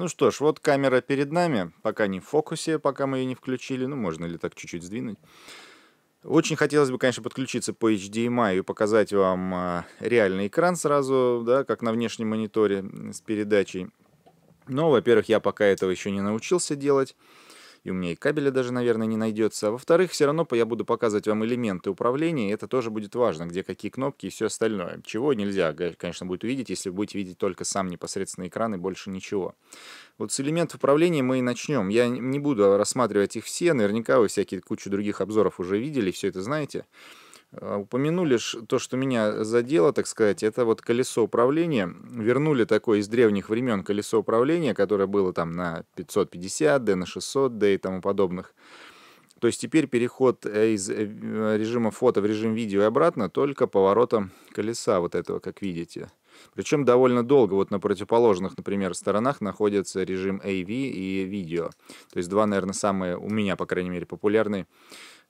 Ну что ж, вот камера перед нами, пока не в фокусе, пока мы ее не включили, ну можно ли так чуть-чуть сдвинуть. Очень хотелось бы, конечно, подключиться по HDMI и показать вам а, реальный экран сразу, да, как на внешнем мониторе с передачей. Но, во-первых, я пока этого еще не научился делать и у меня и кабеля даже, наверное, не найдется. А во-вторых, все равно я буду показывать вам элементы управления, и это тоже будет важно, где какие кнопки и все остальное. Чего нельзя, конечно, будет увидеть, если вы будете видеть только сам непосредственно экран и больше ничего. Вот с элементов управления мы и начнем. Я не буду рассматривать их все, наверняка вы всякие кучу других обзоров уже видели, все это знаете. А, упомянули то, что меня задело, так сказать, это вот колесо управления. Вернули такое из древних времен колесо управления, которое было там на 550D, на 600D и тому подобных. То есть теперь переход э, из э, э, режима фото в режим видео и обратно только поворотом колеса вот этого, как видите. Причем довольно долго, вот на противоположных, например, сторонах находится режим AV и видео. То есть два, наверное, самые у меня, по крайней мере, популярные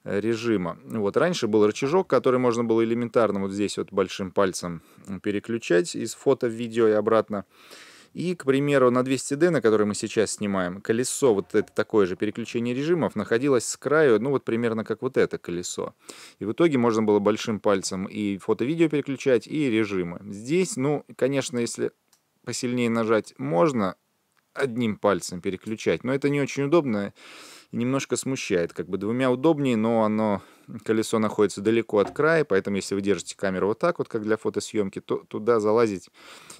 режима. Вот раньше был рычажок, который можно было элементарно вот здесь вот большим пальцем переключать из фото в видео и обратно. И, к примеру, на 200D, на который мы сейчас снимаем, колесо, вот это такое же переключение режимов, находилось с краю, ну вот примерно как вот это колесо. И в итоге можно было большим пальцем и фото-видео переключать, и режимы. Здесь, ну, конечно, если посильнее нажать, можно одним пальцем переключать, но это не очень удобно и немножко смущает. Как бы двумя удобнее, но оно, колесо находится далеко от края, поэтому если вы держите камеру вот так вот, как для фотосъемки, то туда залазить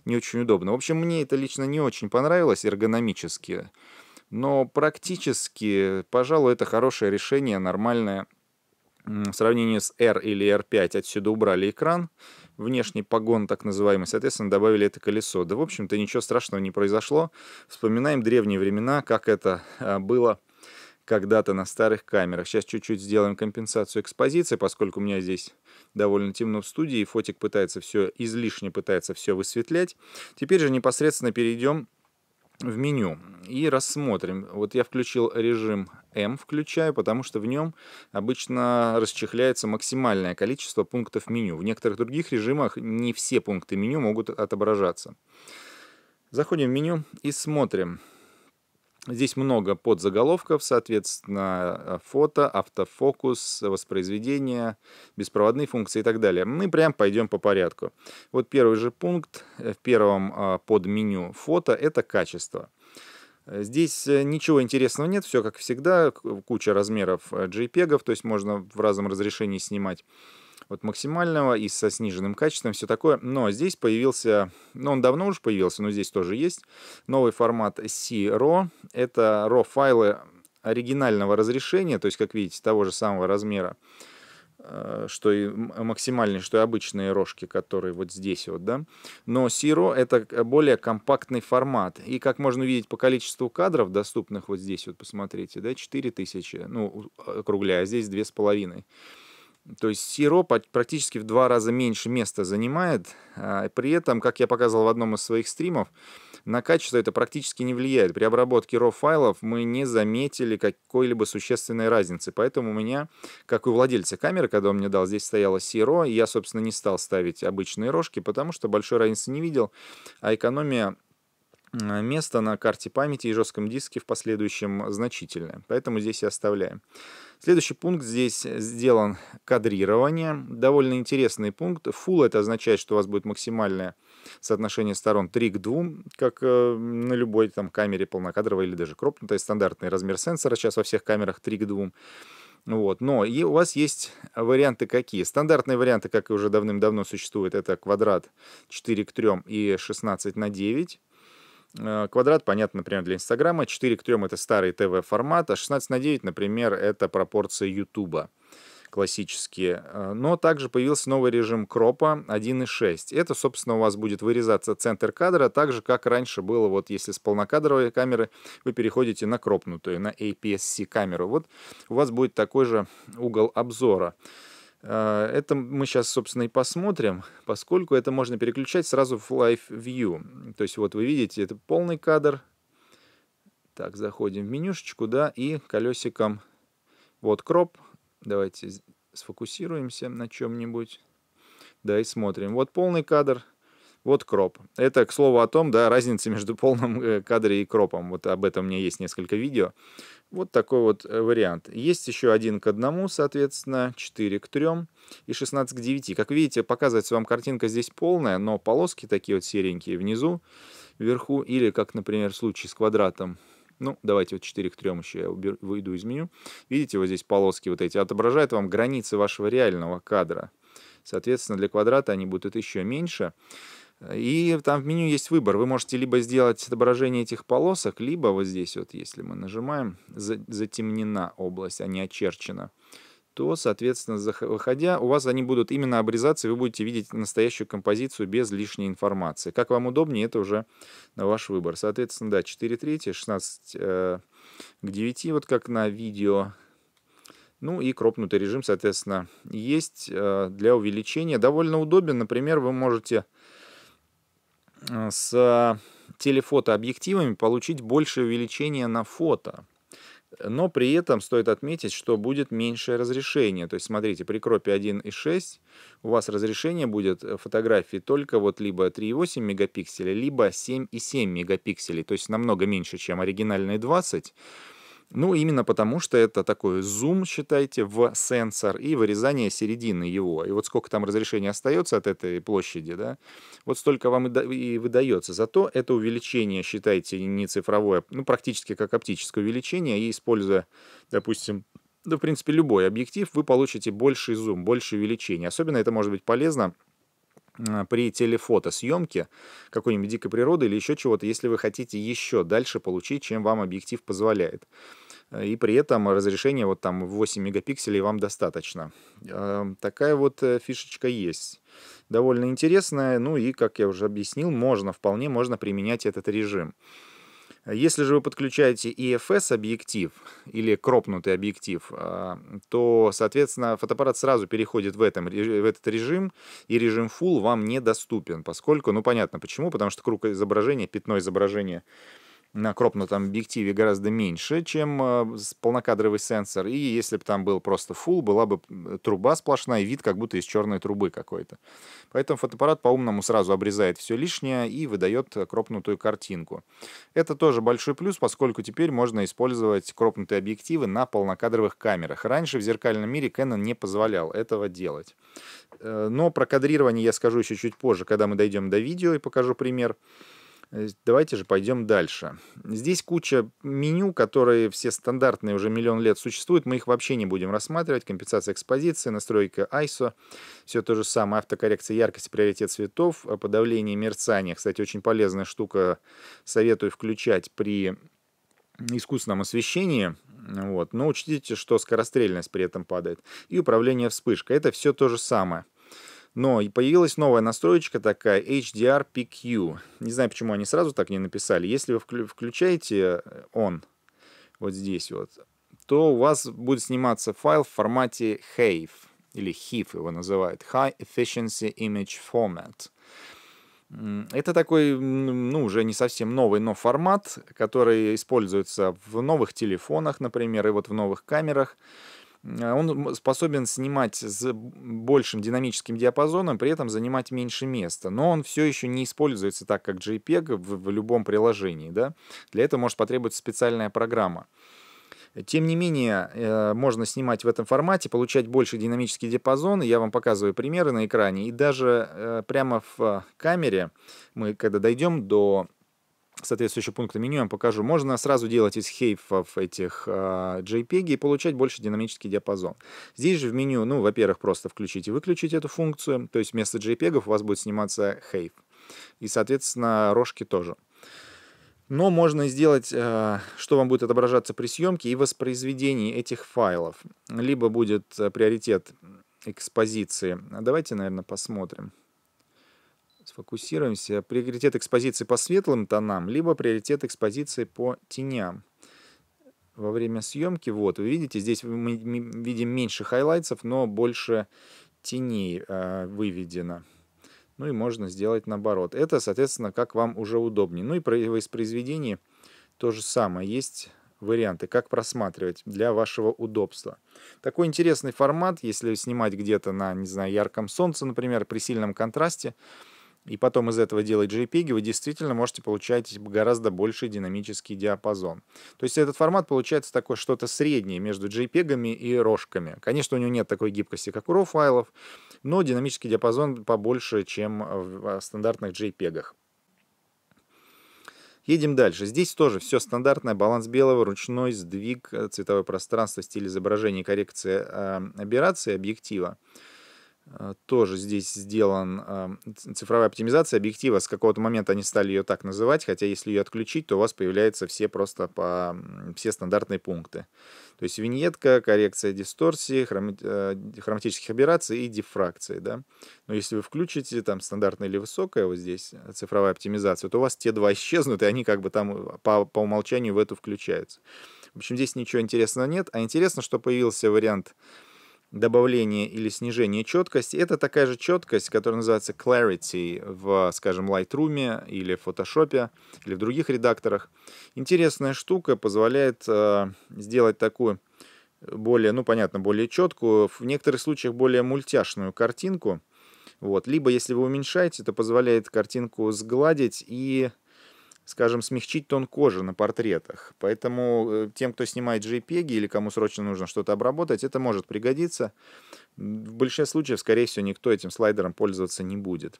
не очень удобно. В общем, мне это лично не очень понравилось эргономически, но практически, пожалуй, это хорошее решение, нормальное. В сравнении с R или R5 отсюда убрали экран, внешний погон так называемый, соответственно, добавили это колесо. Да, в общем-то, ничего страшного не произошло. Вспоминаем древние времена, как это а, было когда-то на старых камерах. Сейчас чуть-чуть сделаем компенсацию экспозиции, поскольку у меня здесь довольно темно в студии, и фотик пытается все, излишне пытается все высветлять. Теперь же непосредственно перейдем в меню и рассмотрим. Вот я включил режим M, включаю, потому что в нем обычно расчехляется максимальное количество пунктов меню. В некоторых других режимах не все пункты меню могут отображаться. Заходим в меню и смотрим. Здесь много подзаголовков, соответственно, э, фото, автофокус, воспроизведение, беспроводные функции и так далее. Мы прям пойдем по порядку. Вот первый же пункт э, в первом а, подменю фото – это качество. Здесь э, ничего интересного нет, все как всегда, куча размеров JPEG, то есть можно в разном разрешении снимать вот максимального и со сниженным качеством, все такое. Но здесь появился, ну он давно уже появился, но здесь тоже есть, новый формат C-RAW. Это RAW файлы оригинального разрешения, то есть, как видите, того же самого размера, э, что и максимальный, что и обычные рожки, которые вот здесь вот, да. Но Siro это э, более компактный формат. И как можно видеть по количеству кадров, доступных вот здесь, вот посмотрите, да, 4000, ну, округляя, а здесь 2500. То есть сироп практически в два раза меньше места занимает. А, при этом, как я показывал в одном из своих стримов, на качество это практически не влияет. При обработке RAW файлов мы не заметили какой-либо существенной разницы. Поэтому у меня, как и у владельца камеры, когда он мне дал, здесь стояло сиро, я, собственно, не стал ставить обычные рожки, потому что большой разницы не видел, а экономия Э, место на карте памяти и жестком диске в последующем значительное. Поэтому здесь и оставляем. Следующий пункт здесь сделан кадрирование. Довольно интересный пункт. Full это означает, что у вас будет максимальное соотношение сторон 3 к 2, как э, на любой там камере полнокадровой или даже кропнутой. Стандартный размер сенсора сейчас во всех камерах 3 к 2. Вот. Но и у вас есть варианты какие? Стандартные варианты, как и уже давным-давно существует, это квадрат 4 к 3 и 16 на 9 Э, квадрат, понятно, например, для Инстаграма. 4 к 3 — это старый ТВ-формат, а 16 на 9, например, это пропорция Ютуба классические. Э, но также появился новый режим кропа 1.6. Это, собственно, у вас будет вырезаться центр кадра, так же, как раньше было, вот если с полнокадровой камеры вы переходите на кропнутую, на APS-C камеру. Вот у вас будет такой же угол обзора. А, это мы сейчас, собственно, и посмотрим, поскольку это можно переключать сразу в Live View. То есть вот вы видите, это полный кадр. Так, заходим в менюшечку, да, и колесиком вот кроп. Давайте сфокусируемся на чем-нибудь. Да, и смотрим. Вот полный кадр, вот кроп. Это, к слову, о том, да, разница между полным э, кадре и кропом. Вот об этом у меня есть несколько видео. Вот такой вот э, вариант. Есть еще один к одному, соответственно, 4 к 3 и 16 к 9. Как видите, показывается вам картинка здесь полная, но полоски такие вот серенькие внизу, вверху, или, как, например, в случае с квадратом, ну, давайте вот 4 к 3 еще я убер, выйду из меню. Видите, вот здесь полоски вот эти отображают вам границы вашего реального кадра. Соответственно, для квадрата они будут еще меньше. И там в меню есть выбор. Вы можете либо сделать отображение этих полосок, либо вот здесь вот, если мы нажимаем, затемнена область, а не очерчена, то, соответственно, выходя, у вас они будут именно обрезаться, и вы будете видеть настоящую композицию без лишней информации. Как вам удобнее, это уже на ваш выбор. Соответственно, да, 4 трети, 16 э, к 9, вот как на видео. Ну и кропнутый режим, соответственно, есть э, для увеличения. Довольно удобен, например, вы можете Э, с телефотообъективами получить большее увеличение на фото. Но при этом стоит отметить, что будет меньшее разрешение. То есть, смотрите, при кропе 1.6 у вас разрешение будет э, фотографии только вот либо 3.8 мегапикселя, либо 7.7 мегапикселей. То есть намного меньше, чем оригинальные 20 ну, именно потому, что это такой зум, считайте, в сенсор и вырезание середины его. И вот сколько там разрешения остается от этой площади, да, вот столько вам и выдается. Зато это увеличение, считайте, не цифровое, а, ну, практически как оптическое увеличение, и используя, допустим, да, ну, в принципе, любой объектив, вы получите больший зум, больше увеличения Особенно это может быть полезно а, при телефотосъемке какой-нибудь дикой природы или еще чего-то, если вы хотите еще дальше получить, чем вам объектив позволяет. Э, и при этом разрешение вот там 8 мегапикселей вам достаточно. Эм, такая вот э, фишечка есть. Довольно интересная, ну и, как я уже объяснил, можно, вполне можно применять этот режим. Если же вы подключаете EFS объектив или кропнутый объектив, э, то, соответственно, фотоаппарат сразу переходит в, этом, в этот режим, и режим Full вам недоступен, поскольку, ну понятно почему, потому что круг изображения, пятно изображения на кропнутом объективе гораздо меньше, чем э, полнокадровый сенсор. И если бы там был просто full, была бы э, труба сплошная, вид как будто из черной трубы какой-то. Поэтому фотоаппарат по-умному сразу обрезает все лишнее и выдает кропнутую картинку. Это тоже большой плюс, поскольку теперь можно использовать кропнутые объективы на полнокадровых камерах. Раньше в зеркальном мире Canon не позволял этого делать. Э, но про кадрирование я скажу еще чуть позже, когда мы дойдем до видео и покажу Пример. Э, давайте же пойдем дальше. Здесь куча меню, которые все стандартные уже миллион лет существуют. Мы их вообще не будем рассматривать. Компенсация экспозиции, настройка ISO, все то же самое. Автокоррекция яркости, приоритет цветов, э, подавление мерцания. Кстати, очень полезная штука. Советую включать при искусственном освещении. Вот. Но учтите, что скорострельность при этом падает. И управление вспышкой. Это все то же самое. Но и появилась новая настроечка такая, HDR PQ. Не знаю, почему они сразу так не написали. Если вы включаете э, он вот здесь вот, то у вас будет сниматься файл в формате HAVE, или HIF его называют, High Efficiency Image Format. Это такой, ну, уже не совсем новый, но формат, который используется в новых телефонах, например, и вот в новых камерах. Э, он способен снимать с большим динамическим диапазоном, при этом занимать меньше места. Но он все еще не используется так, как JPEG в, в любом приложении. Да? Для этого может потребоваться специальная программа. Тем не менее, э, можно снимать в этом формате, получать больше динамический диапазон. Я вам показываю примеры на экране. И даже э, прямо в камере мы, когда дойдем до соответствующие пункты меню, я вам покажу. Можно сразу делать из хейфов этих э, а, JPEG и получать больше динамический диапазон. Здесь же в меню, ну, во-первых, просто включить и выключить эту функцию, то есть вместо JPEG у вас будет сниматься хейф. И, соответственно, рожки тоже. Но можно сделать, а, что вам будет отображаться при съемке и воспроизведении этих файлов. Либо будет э, приоритет экспозиции. Давайте, наверное, посмотрим. Сфокусируемся. Приоритет экспозиции по светлым тонам, либо приоритет экспозиции по теням. Во время съемки, вот, вы видите, здесь мы видим меньше хайлайтсов, но больше теней э, выведено. Ну и можно сделать наоборот. Это, соответственно, как вам уже удобнее. Ну и про воспроизведение то же самое. Есть варианты, как просматривать для вашего удобства. Такой интересный формат, если снимать где-то на, не знаю, ярком солнце, например, при сильном контрасте, и потом из этого делать JPEG, вы действительно можете получать гораздо больший динамический диапазон. То есть этот формат получается такое что-то среднее между JPEG и рожками. Конечно, у него нет такой гибкости, как у RAW файлов, но динамический диапазон побольше, чем в а, стандартных JPEG. -ах. Едем дальше. Здесь тоже все стандартное. Баланс белого, ручной сдвиг, цветовое пространство, стиль изображения, коррекция э, а, аберрации объектива. Э, тоже здесь сделан эм, цифровая оптимизация объектива. С какого-то момента они стали ее так называть, хотя если ее отключить, то у вас появляются все просто по, все стандартные пункты. То есть виньетка, коррекция дисторсии, э, хроматических аберраций и дифракции. Да? Но если вы включите там стандартное или высокое, вот здесь э, цифровая оптимизация, то у вас те два исчезнут, и они как бы там по, по умолчанию в эту включаются. В общем, здесь ничего интересного нет. А интересно, что появился вариант добавление или снижение четкости. Это такая же четкость, которая называется clarity в, скажем, Lightroom или в Photoshop или в других редакторах. Интересная штука позволяет э, сделать такую более, ну понятно, более четкую, в некоторых случаях более мультяшную картинку. Вот. Либо если вы уменьшаете, то позволяет картинку сгладить и скажем, смягчить тон кожи на портретах. Поэтому э, тем, кто снимает JPEG или кому срочно нужно что-то обработать, это может пригодиться. В большинстве случаев, скорее всего, никто этим слайдером пользоваться не будет.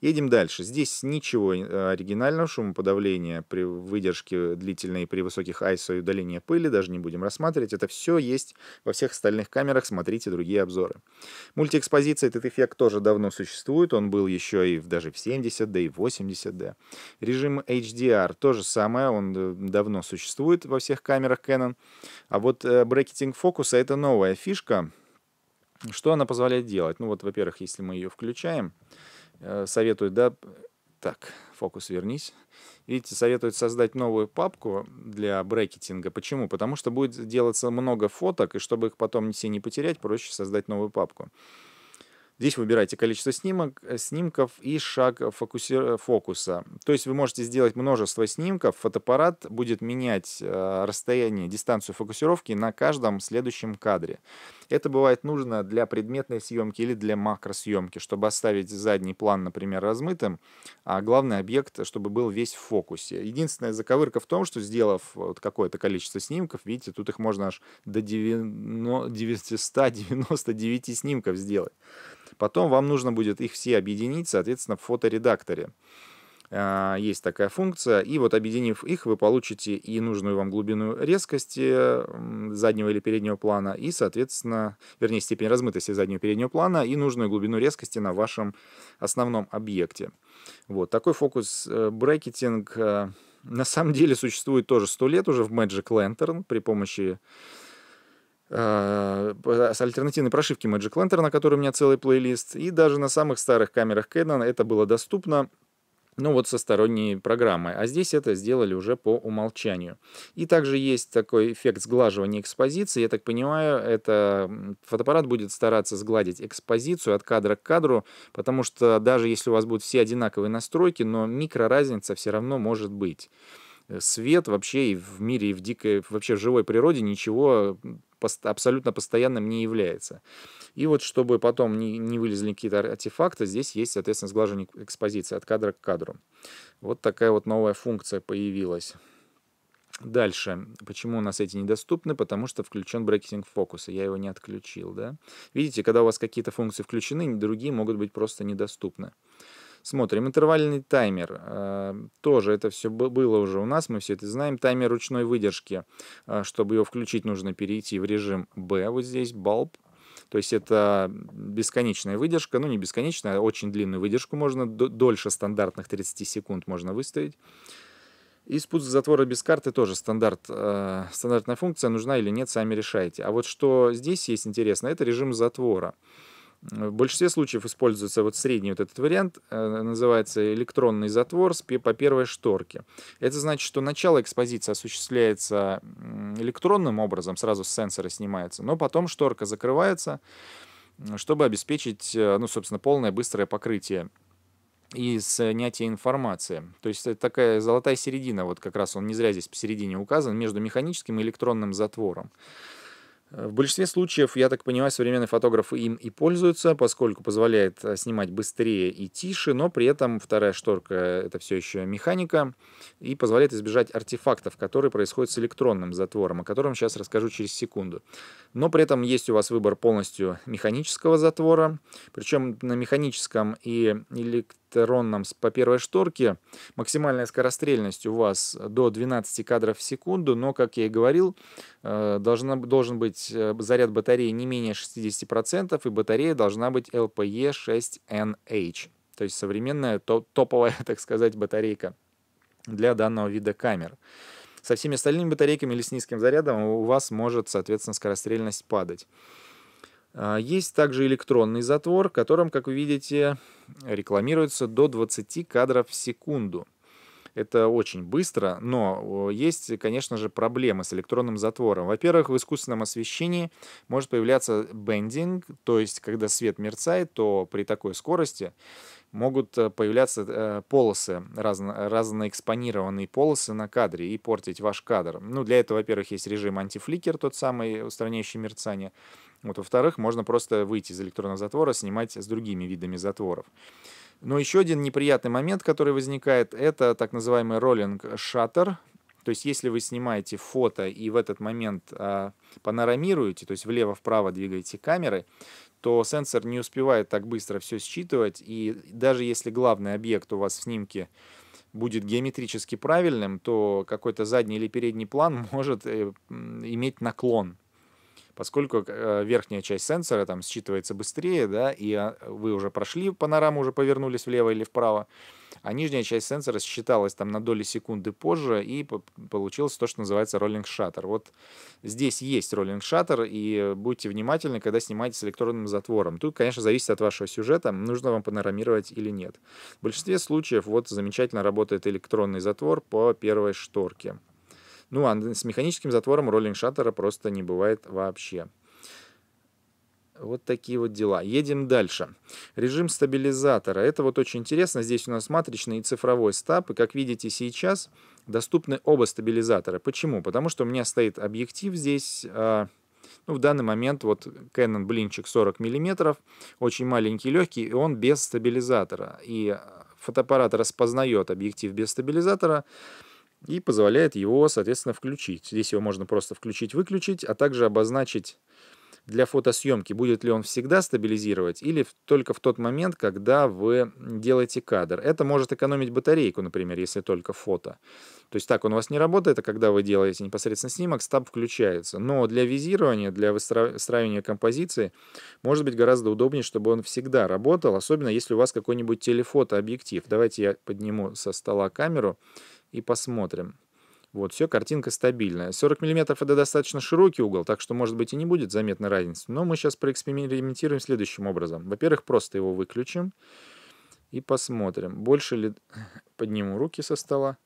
Едем дальше. Здесь ничего э, оригинального. Шумоподавление при выдержке длительной при высоких ISO и удаление пыли даже не будем рассматривать. Это все есть во всех остальных камерах. Смотрите другие обзоры. Мультиэкспозиция, этот эффект тоже давно существует. Он был еще и в, даже в 70D и 80D. Режим HDR то же самое. Он э, давно существует во всех камерах Canon. А вот э, брекетинг фокуса — это новая фишка. Что она позволяет делать? Ну вот, во-первых, если мы ее включаем, Э, советует да, так, фокус вернись. Видите, советует создать новую папку для брекетинга. Почему? Потому что будет делаться много фоток, и чтобы их потом все не потерять, проще создать новую папку. Здесь выбирайте количество снимок, э, снимков и шаг фокуси, э, фокуса. То есть вы можете сделать множество снимков. Фотоаппарат будет менять расстояние, дистанцию фокусировки на каждом следующем кадре. Это бывает нужно для предметной съемки или для макросъемки, чтобы оставить задний план, например, размытым, а главный объект, чтобы был весь в фокусе. Единственная заковырка в том, что сделав вот какое-то количество снимков, видите, тут их можно аж до 999 снимков сделать. Потом вам нужно будет их все объединить, соответственно, в фоторедакторе. А, есть такая функция. И вот объединив их, вы получите и нужную вам глубину резкости заднего или переднего плана, и, соответственно, вернее, степень размытости заднего и переднего плана, и нужную глубину резкости на вашем основном объекте. Вот такой фокус э, брекетинг э, на самом деле существует тоже сто лет уже в Magic Lantern при помощи э, с альтернативной прошивки Magic Lantern, на которой у меня целый плейлист, и даже на самых старых камерах Canon это было доступно ну вот со сторонней программой. А здесь это сделали уже по умолчанию. И также есть такой эффект сглаживания экспозиции. Я так понимаю, это фотоаппарат будет стараться сгладить экспозицию от кадра к кадру, потому что даже если у вас будут все одинаковые настройки, но микроразница все равно может быть свет вообще и в мире, и в дикой, вообще в живой природе ничего абсолютно постоянным не является. И вот чтобы потом не, не вылезли какие-то артефакты, здесь есть, соответственно, сглаживание экспозиции от кадра к кадру. Вот такая вот новая функция появилась. Дальше. Почему у нас эти недоступны? Потому что включен брекетинг фокуса. Я его не отключил. Да? Видите, когда у вас какие-то функции включены, другие могут быть просто недоступны. Смотрим интервальный таймер. Э, тоже это все было уже у нас, мы все это знаем. Таймер ручной выдержки. Э, чтобы его включить, нужно перейти в режим B. Вот здесь bulb. То есть это бесконечная выдержка, ну не бесконечная, а очень длинную выдержку можно, дольше стандартных 30 секунд можно выставить. И спуск затвора без карты тоже стандарт, э, стандартная функция, нужна или нет, сами решайте. А вот что здесь есть интересно, это режим затвора. В большинстве случаев используется вот средний вот этот вариант, э, называется электронный затвор по первой шторке. Это значит, что начало экспозиции осуществляется электронным образом, сразу с сенсора снимается, но потом шторка закрывается, чтобы обеспечить, э, ну, собственно, полное быстрое покрытие и э, снятие информации. То есть это такая золотая середина, вот как раз он не зря здесь посередине указан, между механическим и электронным затвором. Э, в большинстве случаев, я так понимаю, современные фотографы им и пользуются, поскольку позволяет э, снимать быстрее и тише, но при этом вторая шторка — это все еще механика, и позволяет избежать артефактов, которые происходят с электронным затвором, о котором сейчас расскажу через секунду. Но при этом есть у вас выбор полностью механического затвора, причем на механическом и электронном электронном по первой шторке. Максимальная скорострельность у вас до 12 кадров в секунду, но, как я и говорил, Э, должна, должен быть э, заряд батареи не менее 60%, и батарея должна быть LPE6NH, то есть современная топовая, так сказать, батарейка для данного вида камер. Со всеми остальными батарейками или с низким зарядом у вас может, соответственно, скорострельность падать. Э, есть также электронный затвор, которым, как вы видите, рекламируется до 20 кадров в секунду. Это очень быстро, но э, есть, конечно же, проблемы с электронным затвором. Во-первых, в искусственном освещении может появляться бендинг, то есть когда свет мерцает, то при такой скорости могут э, появляться э, полосы, разно, разноэкспонированные полосы на кадре и портить ваш кадр. Ну, для этого, во-первых, есть режим антифликер, тот самый, устраняющий мерцание. Вот, во-вторых, можно просто выйти из электронного затвора, снимать с другими видами затворов. Но еще один неприятный момент, который возникает, это так называемый роллинг шаттер. То есть, если вы снимаете фото и в этот момент а, панорамируете, то есть влево-вправо двигаете камеры, то сенсор не успевает так быстро все считывать, и даже если главный объект у вас в снимке будет геометрически правильным, то какой-то задний или передний план может э, иметь наклон поскольку э, верхняя часть сенсора там считывается быстрее, да, и а, вы уже прошли панораму, уже повернулись влево или вправо, а нижняя часть сенсора считалась там на доли секунды позже, и получилось то, что называется роллинг шаттер. Вот здесь есть роллинг шаттер и будьте внимательны, когда снимаете с электронным затвором. Тут, конечно, зависит от вашего сюжета, нужно вам панорамировать или нет. В большинстве случаев вот замечательно работает электронный затвор по первой шторке. Ну, а с механическим затвором роллинг шаттера просто не бывает вообще. Вот такие вот дела. Едем дальше. Режим стабилизатора. Это вот очень интересно. Здесь у нас матричный и цифровой стаб. И как видите сейчас, доступны оба стабилизатора. Почему? Потому что у меня стоит объектив здесь... А, ну, в данный момент вот Canon блинчик 40 мм, очень маленький, легкий, и он без стабилизатора. И фотоаппарат распознает объектив без стабилизатора, и позволяет его, соответственно, включить. Здесь его можно просто включить-выключить, а также обозначить для фотосъемки, будет ли он всегда стабилизировать или только в тот момент, когда вы делаете кадр. Это может экономить батарейку, например, если только фото. То есть так он у вас не работает, а когда вы делаете непосредственно снимок, стаб включается. Но для визирования, для выстраивания композиции может быть гораздо удобнее, чтобы он всегда работал, особенно если у вас какой-нибудь телефотообъектив. Давайте я подниму со стола камеру и посмотрим. Вот, все, картинка стабильная. 40 мм это достаточно широкий угол, так что, может быть, и не будет заметна разницы. Но мы сейчас проэкспериментируем следующим образом. Во-первых, просто его выключим и посмотрим. Больше ли... Подниму руки со стола.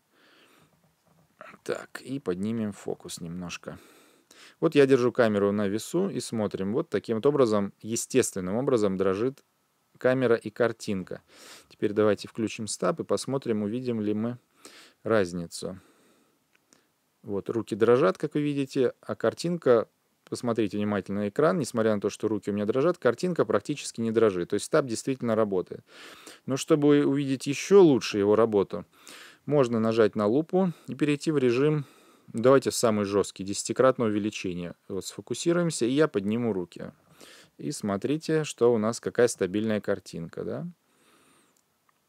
Так, и поднимем фокус немножко. Вот я держу камеру на весу и смотрим. Вот таким вот образом, естественным образом дрожит камера и картинка. Теперь давайте включим стаб и посмотрим, увидим ли мы разницу. Вот, руки дрожат, как вы видите, а картинка, посмотрите внимательно на экран, несмотря на то, что руки у меня дрожат, картинка практически не дрожит. То есть стаб действительно работает. Но чтобы увидеть еще лучше его работу, можно нажать на лупу и перейти в режим, давайте самый жесткий, десятикратное увеличение. Вот сфокусируемся, и я подниму руки. И смотрите, что у нас, какая стабильная картинка, да?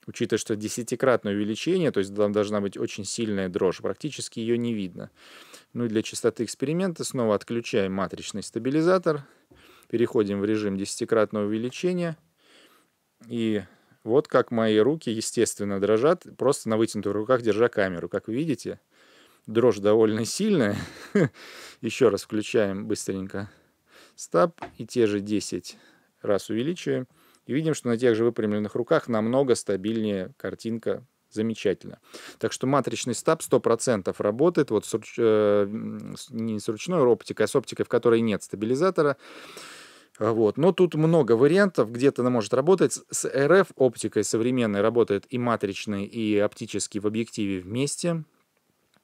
учитывая, что десятикратное увеличение, то есть там должна быть очень сильная дрожь, практически ее не видно. Ну и для частоты эксперимента снова отключаем матричный стабилизатор, переходим в режим десятикратного увеличения, и вот как мои руки, естественно, дрожат, просто на вытянутых руках держа камеру. Как вы видите, дрожь довольно сильная. Еще раз включаем быстренько стаб и те же 10 раз увеличиваем. И видим, что на тех же выпрямленных руках намного стабильнее картинка замечательно. Так что матричный стаб 100% работает вот с руч... э, не с ручной оптикой, а с оптикой, в которой нет стабилизатора. А вот. Но тут много вариантов, где-то она может работать. С РФ оптикой современной работает и матричный, и оптический в объективе вместе.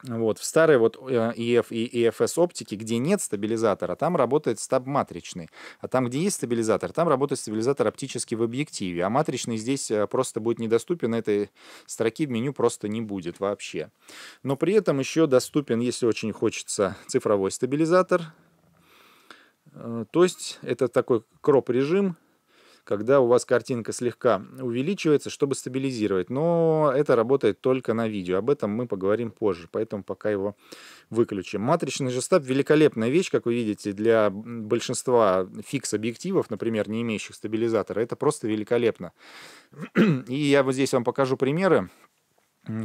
Вот, в старой вот EF э, и EFS оптике, где нет стабилизатора, там работает стаб матричный. А там, где есть стабилизатор, там работает стабилизатор оптически в объективе. А матричный здесь э, просто будет недоступен, этой строки в меню просто не будет вообще. Но при этом еще доступен, если очень хочется, цифровой стабилизатор. Э, то есть это такой кроп-режим, когда у вас картинка слегка увеличивается, чтобы стабилизировать. Но это работает только на видео. Об этом мы поговорим позже, поэтому пока его выключим. Матричный же стаб великолепная вещь, как вы видите, для большинства фикс-объективов, например, не имеющих стабилизатора. Это просто великолепно. И я вот здесь вам покажу примеры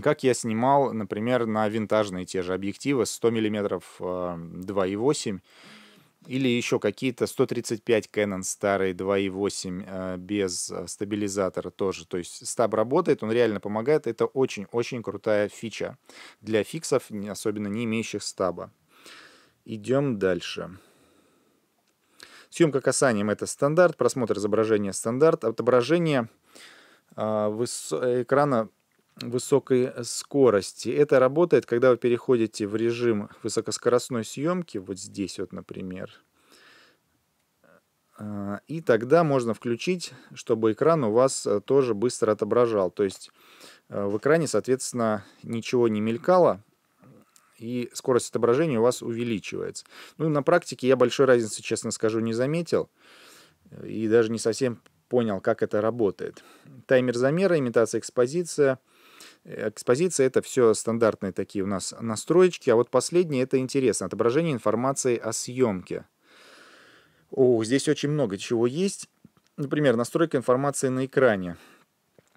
как я снимал, например, на винтажные те же объективы 100 мм 2,8 или еще какие-то 135 Canon старые 2.8 э, без э, стабилизатора тоже. То есть стаб работает, он реально помогает. Это очень-очень крутая фича для фиксов, особенно не имеющих стаба. Идем дальше. Съемка касанием это стандарт, просмотр изображения стандарт, отображение э, экрана высокой скорости. Это работает, когда вы переходите в режим высокоскоростной съемки, вот здесь вот, например. А, и тогда можно включить, чтобы экран у вас э, тоже быстро отображал. То есть э, в экране, соответственно, ничего не мелькало, и скорость отображения у вас увеличивается. Ну, на практике я большой разницы, честно скажу, не заметил. Э, и даже не совсем понял, как это работает. Таймер замера, имитация экспозиция – Экспозиция — это все стандартные такие у нас настроечки, а вот последнее — это интересно, отображение информации о съемке. О, здесь очень много чего есть. Например, настройка информации на экране.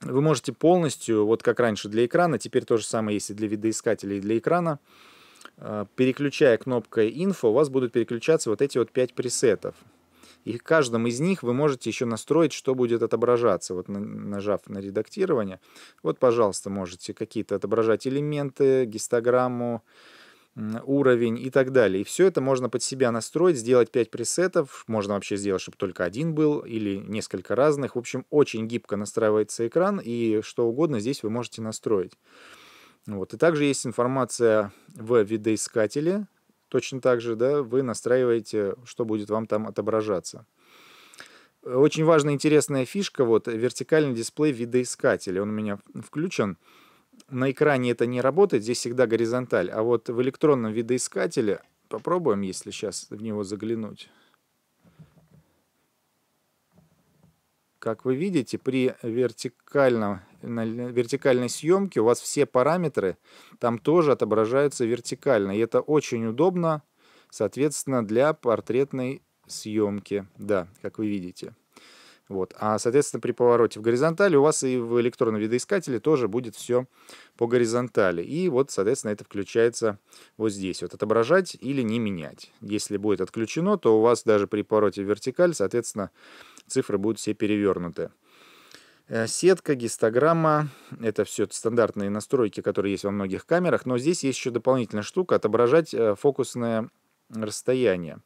Вы можете полностью, вот как раньше для экрана, теперь то же самое есть и для видоискателя, и для экрана, э, переключая кнопкой «Инфо», у вас будут переключаться вот эти вот 5 пресетов. И в каждом из них вы можете еще настроить, что будет отображаться. Вот нажав на редактирование, вот, пожалуйста, можете какие-то отображать элементы, гистограмму, уровень и так далее. И все это можно под себя настроить, сделать 5 пресетов, можно вообще сделать, чтобы только один был или несколько разных. В общем, очень гибко настраивается экран, и что угодно здесь вы можете настроить. Вот. И также есть информация в видоискателе, точно так же, да, вы настраиваете, что будет вам там отображаться. Очень важная интересная фишка, вот вертикальный дисплей видоискателя, он у меня включен. На экране это не работает, здесь всегда горизонталь, а вот в электронном видоискателе, попробуем, если сейчас в него заглянуть. Как вы видите, при вертикальном, вертикальной съемке у вас все параметры там тоже отображаются вертикально. И это очень удобно, соответственно, для портретной съемки. Да, как вы видите. Вот. А, соответственно, при повороте в горизонтали у вас и в электронном видоискателе тоже будет все по горизонтали. И вот, соответственно, это включается вот здесь. Вот отображать или не менять. Если будет отключено, то у вас даже при повороте в вертикаль, соответственно, цифры будут все перевернуты. Э, сетка, гистограмма, это все стандартные настройки, которые есть во многих камерах, но здесь есть еще дополнительная штука, отображать э, фокусное расстояние.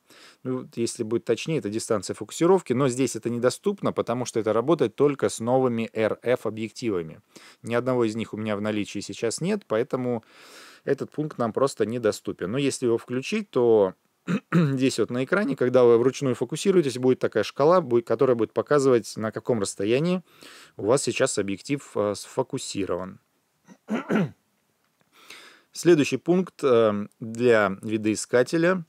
Ну, если будет точнее, это дистанция фокусировки, но здесь это недоступно, потому что это работает только с новыми RF-объективами. Ни одного из них у меня в наличии сейчас нет, поэтому этот пункт нам просто недоступен. Но если его включить, то здесь вот на экране, когда вы вручную фокусируетесь, будет такая шкала, которая будет показывать, на каком расстоянии у вас сейчас объектив э, сфокусирован. Следующий пункт э, для видоискателя,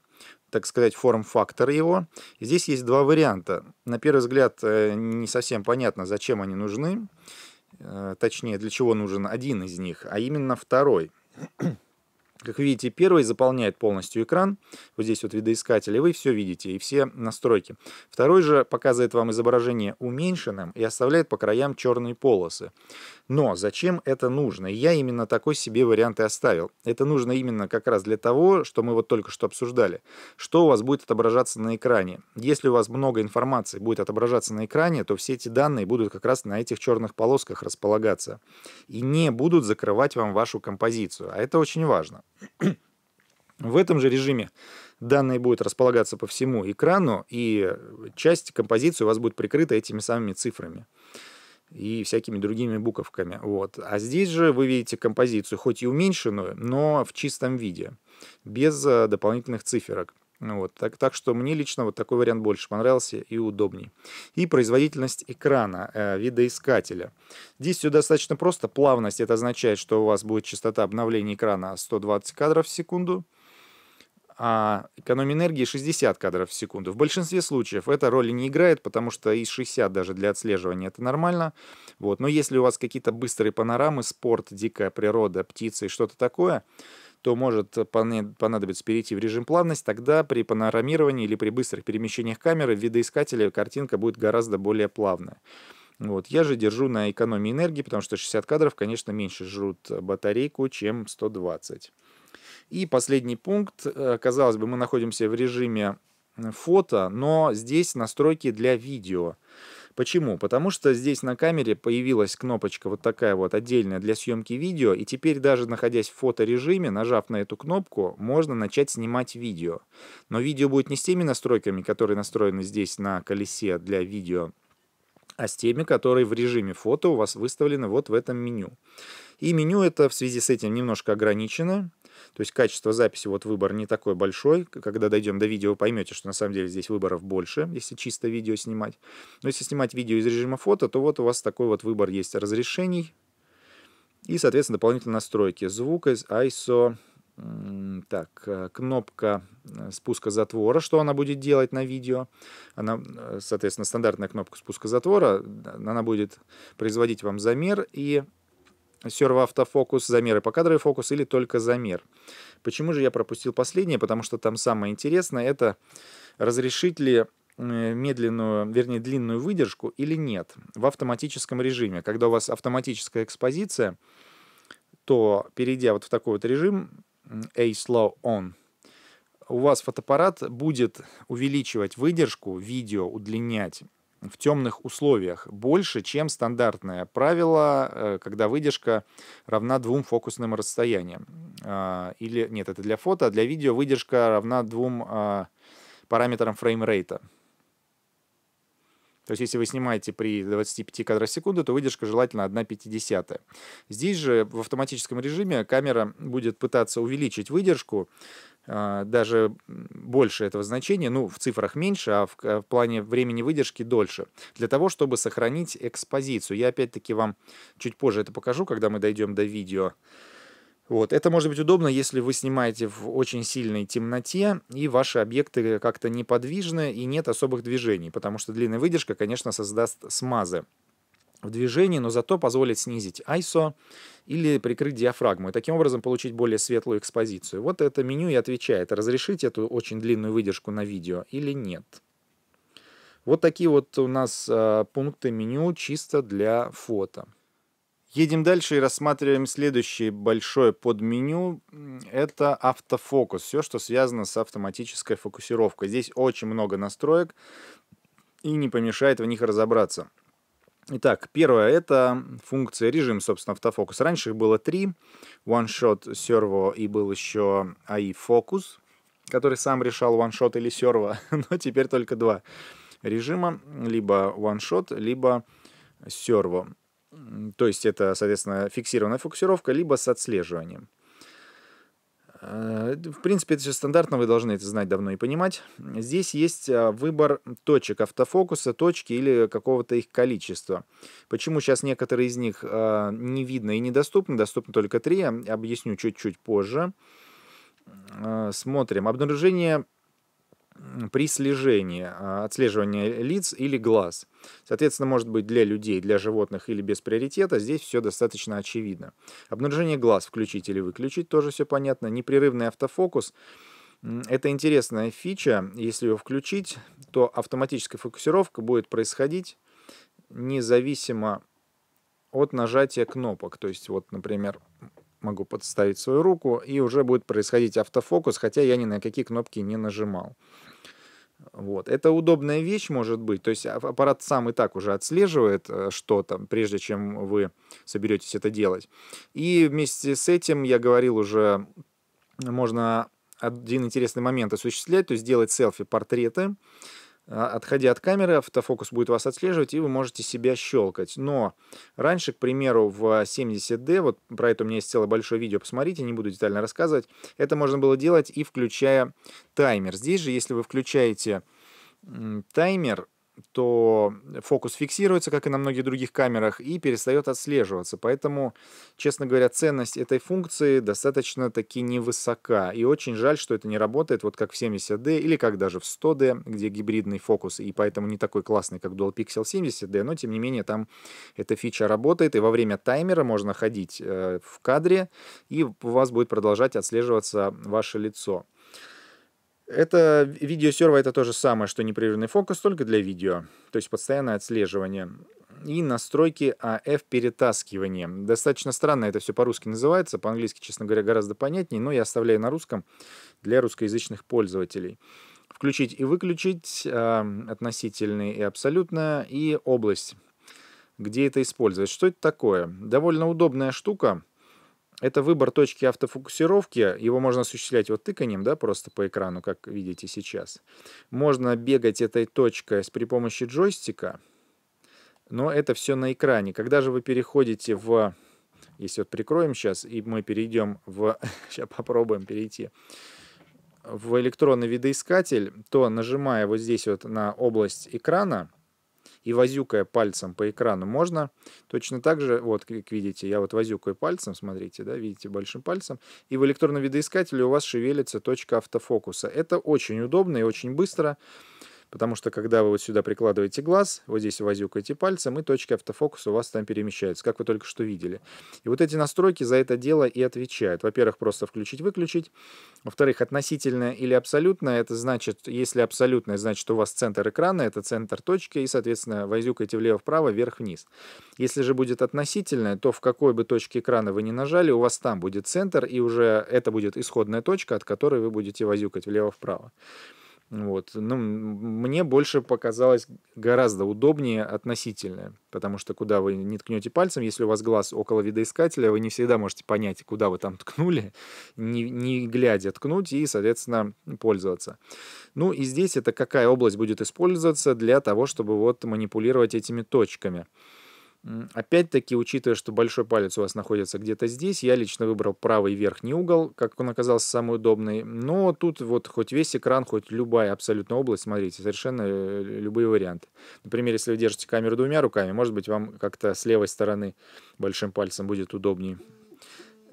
так сказать, форм-фактор его. Здесь есть два варианта. На первый взгляд э, не совсем понятно, зачем они нужны, точнее, для чего нужен один из них, а именно второй. Как видите, первый заполняет полностью экран. Вот здесь вот видоискатель, и вы все видите, и все настройки. Второй же показывает вам изображение уменьшенным и оставляет по краям черные полосы. Но зачем это нужно? Я именно такой себе вариант и оставил. Это нужно именно как раз для того, что мы вот только что обсуждали. Что у вас будет отображаться на экране? Если у вас много информации будет отображаться на экране, то все эти данные будут как раз на этих черных полосках располагаться. И не будут закрывать вам вашу композицию. А это очень важно. В этом же режиме данные будут располагаться по всему экрану, и часть композиции у вас будет прикрыта этими самыми цифрами и всякими другими буковками. Вот. А здесь же вы видите композицию, хоть и уменьшенную, но в чистом виде, без э, дополнительных циферок. Ну вот. Так, так что мне лично вот такой вариант больше понравился и удобней. И производительность экрана э, видоискателя. Здесь все достаточно просто. Плавность это означает, что у вас будет частота обновления экрана 120 кадров в секунду, а экономия энергии 60 кадров в секунду. В большинстве случаев эта роль не играет, потому что из 60 даже для отслеживания это нормально. Вот. Но если у вас какие-то быстрые панорамы, спорт, дикая природа, птицы и что-то такое, то может понадобиться перейти в режим плавность, тогда при панорамировании или при быстрых перемещениях камеры в видоискателе картинка будет гораздо более плавная. Вот. Я же держу на экономии энергии, потому что 60 кадров, конечно, меньше жрут батарейку, чем 120. И последний пункт. Э, казалось бы, мы находимся в режиме фото, но здесь настройки для видео. Почему? Потому что здесь на камере появилась кнопочка вот такая вот отдельная для съемки видео, и теперь даже находясь в фоторежиме, нажав на эту кнопку, можно начать снимать видео. Но видео будет не с теми настройками, которые настроены здесь на колесе для видео, а с теми, которые в режиме фото у вас выставлены вот в этом меню. И меню это в связи с этим немножко ограничено. То есть качество записи, вот выбор не такой большой. Когда дойдем до видео, поймете, что на самом деле здесь выборов больше, если чисто видео снимать. Но если снимать видео из режима фото, то вот у вас такой вот выбор есть разрешений. И, соответственно, дополнительные настройки. Звук из ISO так, э, кнопка э, спуска затвора, что она будет делать на видео. Она, э, соответственно, стандартная кнопка спуска затвора, она будет производить вам замер и сервоавтофокус, замеры по кадровый фокус или только замер. Почему же я пропустил последнее? Потому что там самое интересное, это разрешить ли медленную, вернее, длинную выдержку или нет в автоматическом режиме. Когда у вас автоматическая экспозиция, то, перейдя вот в такой вот режим A Slow On, у вас фотоаппарат будет увеличивать выдержку, видео удлинять в темных условиях больше, чем стандартное правило, э, когда выдержка равна двум фокусным расстояниям. А, или, нет, это для фото, а для видео выдержка равна двум а, параметрам фреймрейта. То есть, если вы снимаете при 25 кадрах в секунду, то выдержка желательно 1,5. Здесь же в автоматическом режиме камера будет пытаться увеличить выдержку, а, даже больше этого значения, ну, в цифрах меньше, а в, а в плане времени выдержки дольше, для того, чтобы сохранить экспозицию. Я опять-таки вам чуть позже это покажу, когда мы дойдем до видео. Вот. Это может быть удобно, если вы снимаете в очень сильной темноте, и ваши объекты как-то неподвижны, и нет особых движений, потому что длинная выдержка, конечно, создаст смазы в движении, но зато позволит снизить ISO или прикрыть диафрагму, и таким образом получить более светлую экспозицию. Вот это меню и отвечает, разрешить эту очень длинную выдержку на видео или нет. Вот такие вот у нас э, пункты меню чисто для фото. Едем дальше и рассматриваем следующее большое подменю. Это автофокус, все, что связано с автоматической фокусировкой. Здесь очень много настроек, и не помешает в них разобраться. Итак, первое — это функция режим, собственно, автофокус. Раньше их было три. one shot, Servo и был еще AI Focus, который сам решал one shot или Servo, но теперь только два режима, либо one shot, либо Servo. То есть это, соответственно, фиксированная фокусировка, либо с отслеживанием. Э, в принципе, это все стандартно, вы должны это знать давно и понимать. Здесь есть а, выбор точек автофокуса, точки или какого-то их количества. Почему сейчас некоторые из них а, не видно и недоступны, доступны только три, объясню чуть-чуть позже. Э, смотрим. Обнаружение при слежении, а, отслеживании лиц или глаз. Соответственно, может быть для людей, для животных или без приоритета, здесь все достаточно очевидно. Обнаружение глаз включить или выключить, тоже все понятно. Непрерывный автофокус – это интересная фича. Если ее включить, то автоматическая фокусировка будет происходить независимо от нажатия кнопок. То есть, вот, например, могу подставить свою руку, и уже будет происходить автофокус, хотя я ни на какие кнопки не нажимал. Вот. Это удобная вещь, может быть. То есть а, аппарат сам и так уже отслеживает э, что-то, прежде чем вы соберетесь это делать. И вместе с этим, я говорил уже, можно один интересный момент осуществлять, то есть делать селфи-портреты. А, отходя от камеры, автофокус будет вас отслеживать, и вы можете себя щелкать. Но раньше, к примеру, в 70D, вот про это у меня есть целое большое видео, посмотрите, не буду детально рассказывать, это можно было делать и включая таймер. Здесь же, если вы включаете таймер, то фокус фиксируется, как и на многих других камерах, и перестает отслеживаться. Поэтому, честно говоря, ценность этой функции достаточно таки невысока. И очень жаль, что это не работает, вот как в 70D или как даже в 100D, где гибридный фокус, и поэтому не такой классный, как Dual Pixel 70D, но тем не менее там эта фича работает, и во время таймера можно ходить э, в кадре, и у вас будет продолжать отслеживаться ваше лицо. Это видеосерва это то же самое, что непрерывный фокус, только для видео, то есть постоянное отслеживание. И настройки AF а перетаскивания. Достаточно странно это все по-русски называется, по-английски, честно говоря, гораздо понятнее, но я оставляю на русском для русскоязычных пользователей. Включить и выключить э, эм, относительное и абсолютное, и область, где это использовать. Что это такое? Довольно удобная штука. Это выбор точки автофокусировки. Его можно осуществлять вот тыканием, да, просто по экрану, как видите сейчас. Можно бегать этой точкой с при помощи джойстика, но это все на экране. Когда же вы переходите в... Если вот прикроем сейчас, и мы перейдем в... Сейчас попробуем перейти в электронный видоискатель, то нажимая вот здесь вот на область экрана, и возюкая пальцем по экрану можно. Точно так же, вот, как видите, я вот возюкаю пальцем, смотрите, да, видите, большим пальцем, и в электронном видоискателе у вас шевелится точка автофокуса. Это очень удобно и очень быстро. Потому что когда вы вот сюда прикладываете глаз, вот здесь возюкаете пальцем, и точки автофокуса у вас там перемещаются, как вы только что видели. И вот эти настройки за это дело и отвечают. Во-первых, просто включить-выключить. Во-вторых, относительное или абсолютное, это значит, если абсолютное, значит у вас центр экрана, это центр точки, и, соответственно, возюкаете влево-вправо, вверх-вниз. Если же будет относительное, то в какой бы точке экрана вы ни нажали, у вас там будет центр, и уже это будет исходная точка, от которой вы будете возюкать влево-вправо. Вот. Ну, мне больше показалось гораздо удобнее относительное, потому что куда вы не ткнете пальцем, если у вас глаз около видоискателя, вы не всегда можете понять, куда вы там ткнули, не, не глядя ткнуть и, соответственно, пользоваться. Ну и здесь это какая область будет использоваться для того, чтобы вот манипулировать этими точками. Опять-таки, учитывая, что большой палец у вас находится где-то здесь, я лично выбрал правый верхний угол, как он оказался самый удобный. Но тут вот хоть весь экран, хоть любая абсолютно область, смотрите, совершенно э, любые варианты. Например, если вы держите камеру двумя руками, может быть, вам как-то с левой стороны большим пальцем будет удобнее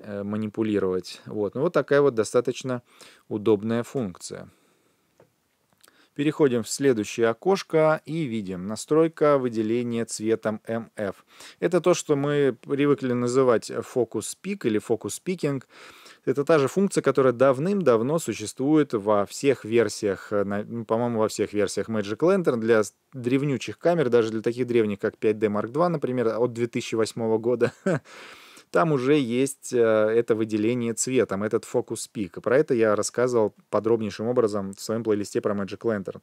э, манипулировать. Вот. Ну, вот такая вот достаточно удобная функция. Переходим в следующее окошко и видим настройка выделения цветом MF. Это то, что мы привыкли называть фокус пик или фокус пикинг. Это та же функция, которая давным-давно существует во всех версиях, э, ну, по-моему, во всех версиях Magic Lantern для древнючих камер, даже для таких древних, как 5D Mark II, например, от 2008 года. там уже есть э, это выделение цветом, этот фокус пик. Про это я рассказывал подробнейшим образом в своем плейлисте про Magic Lantern.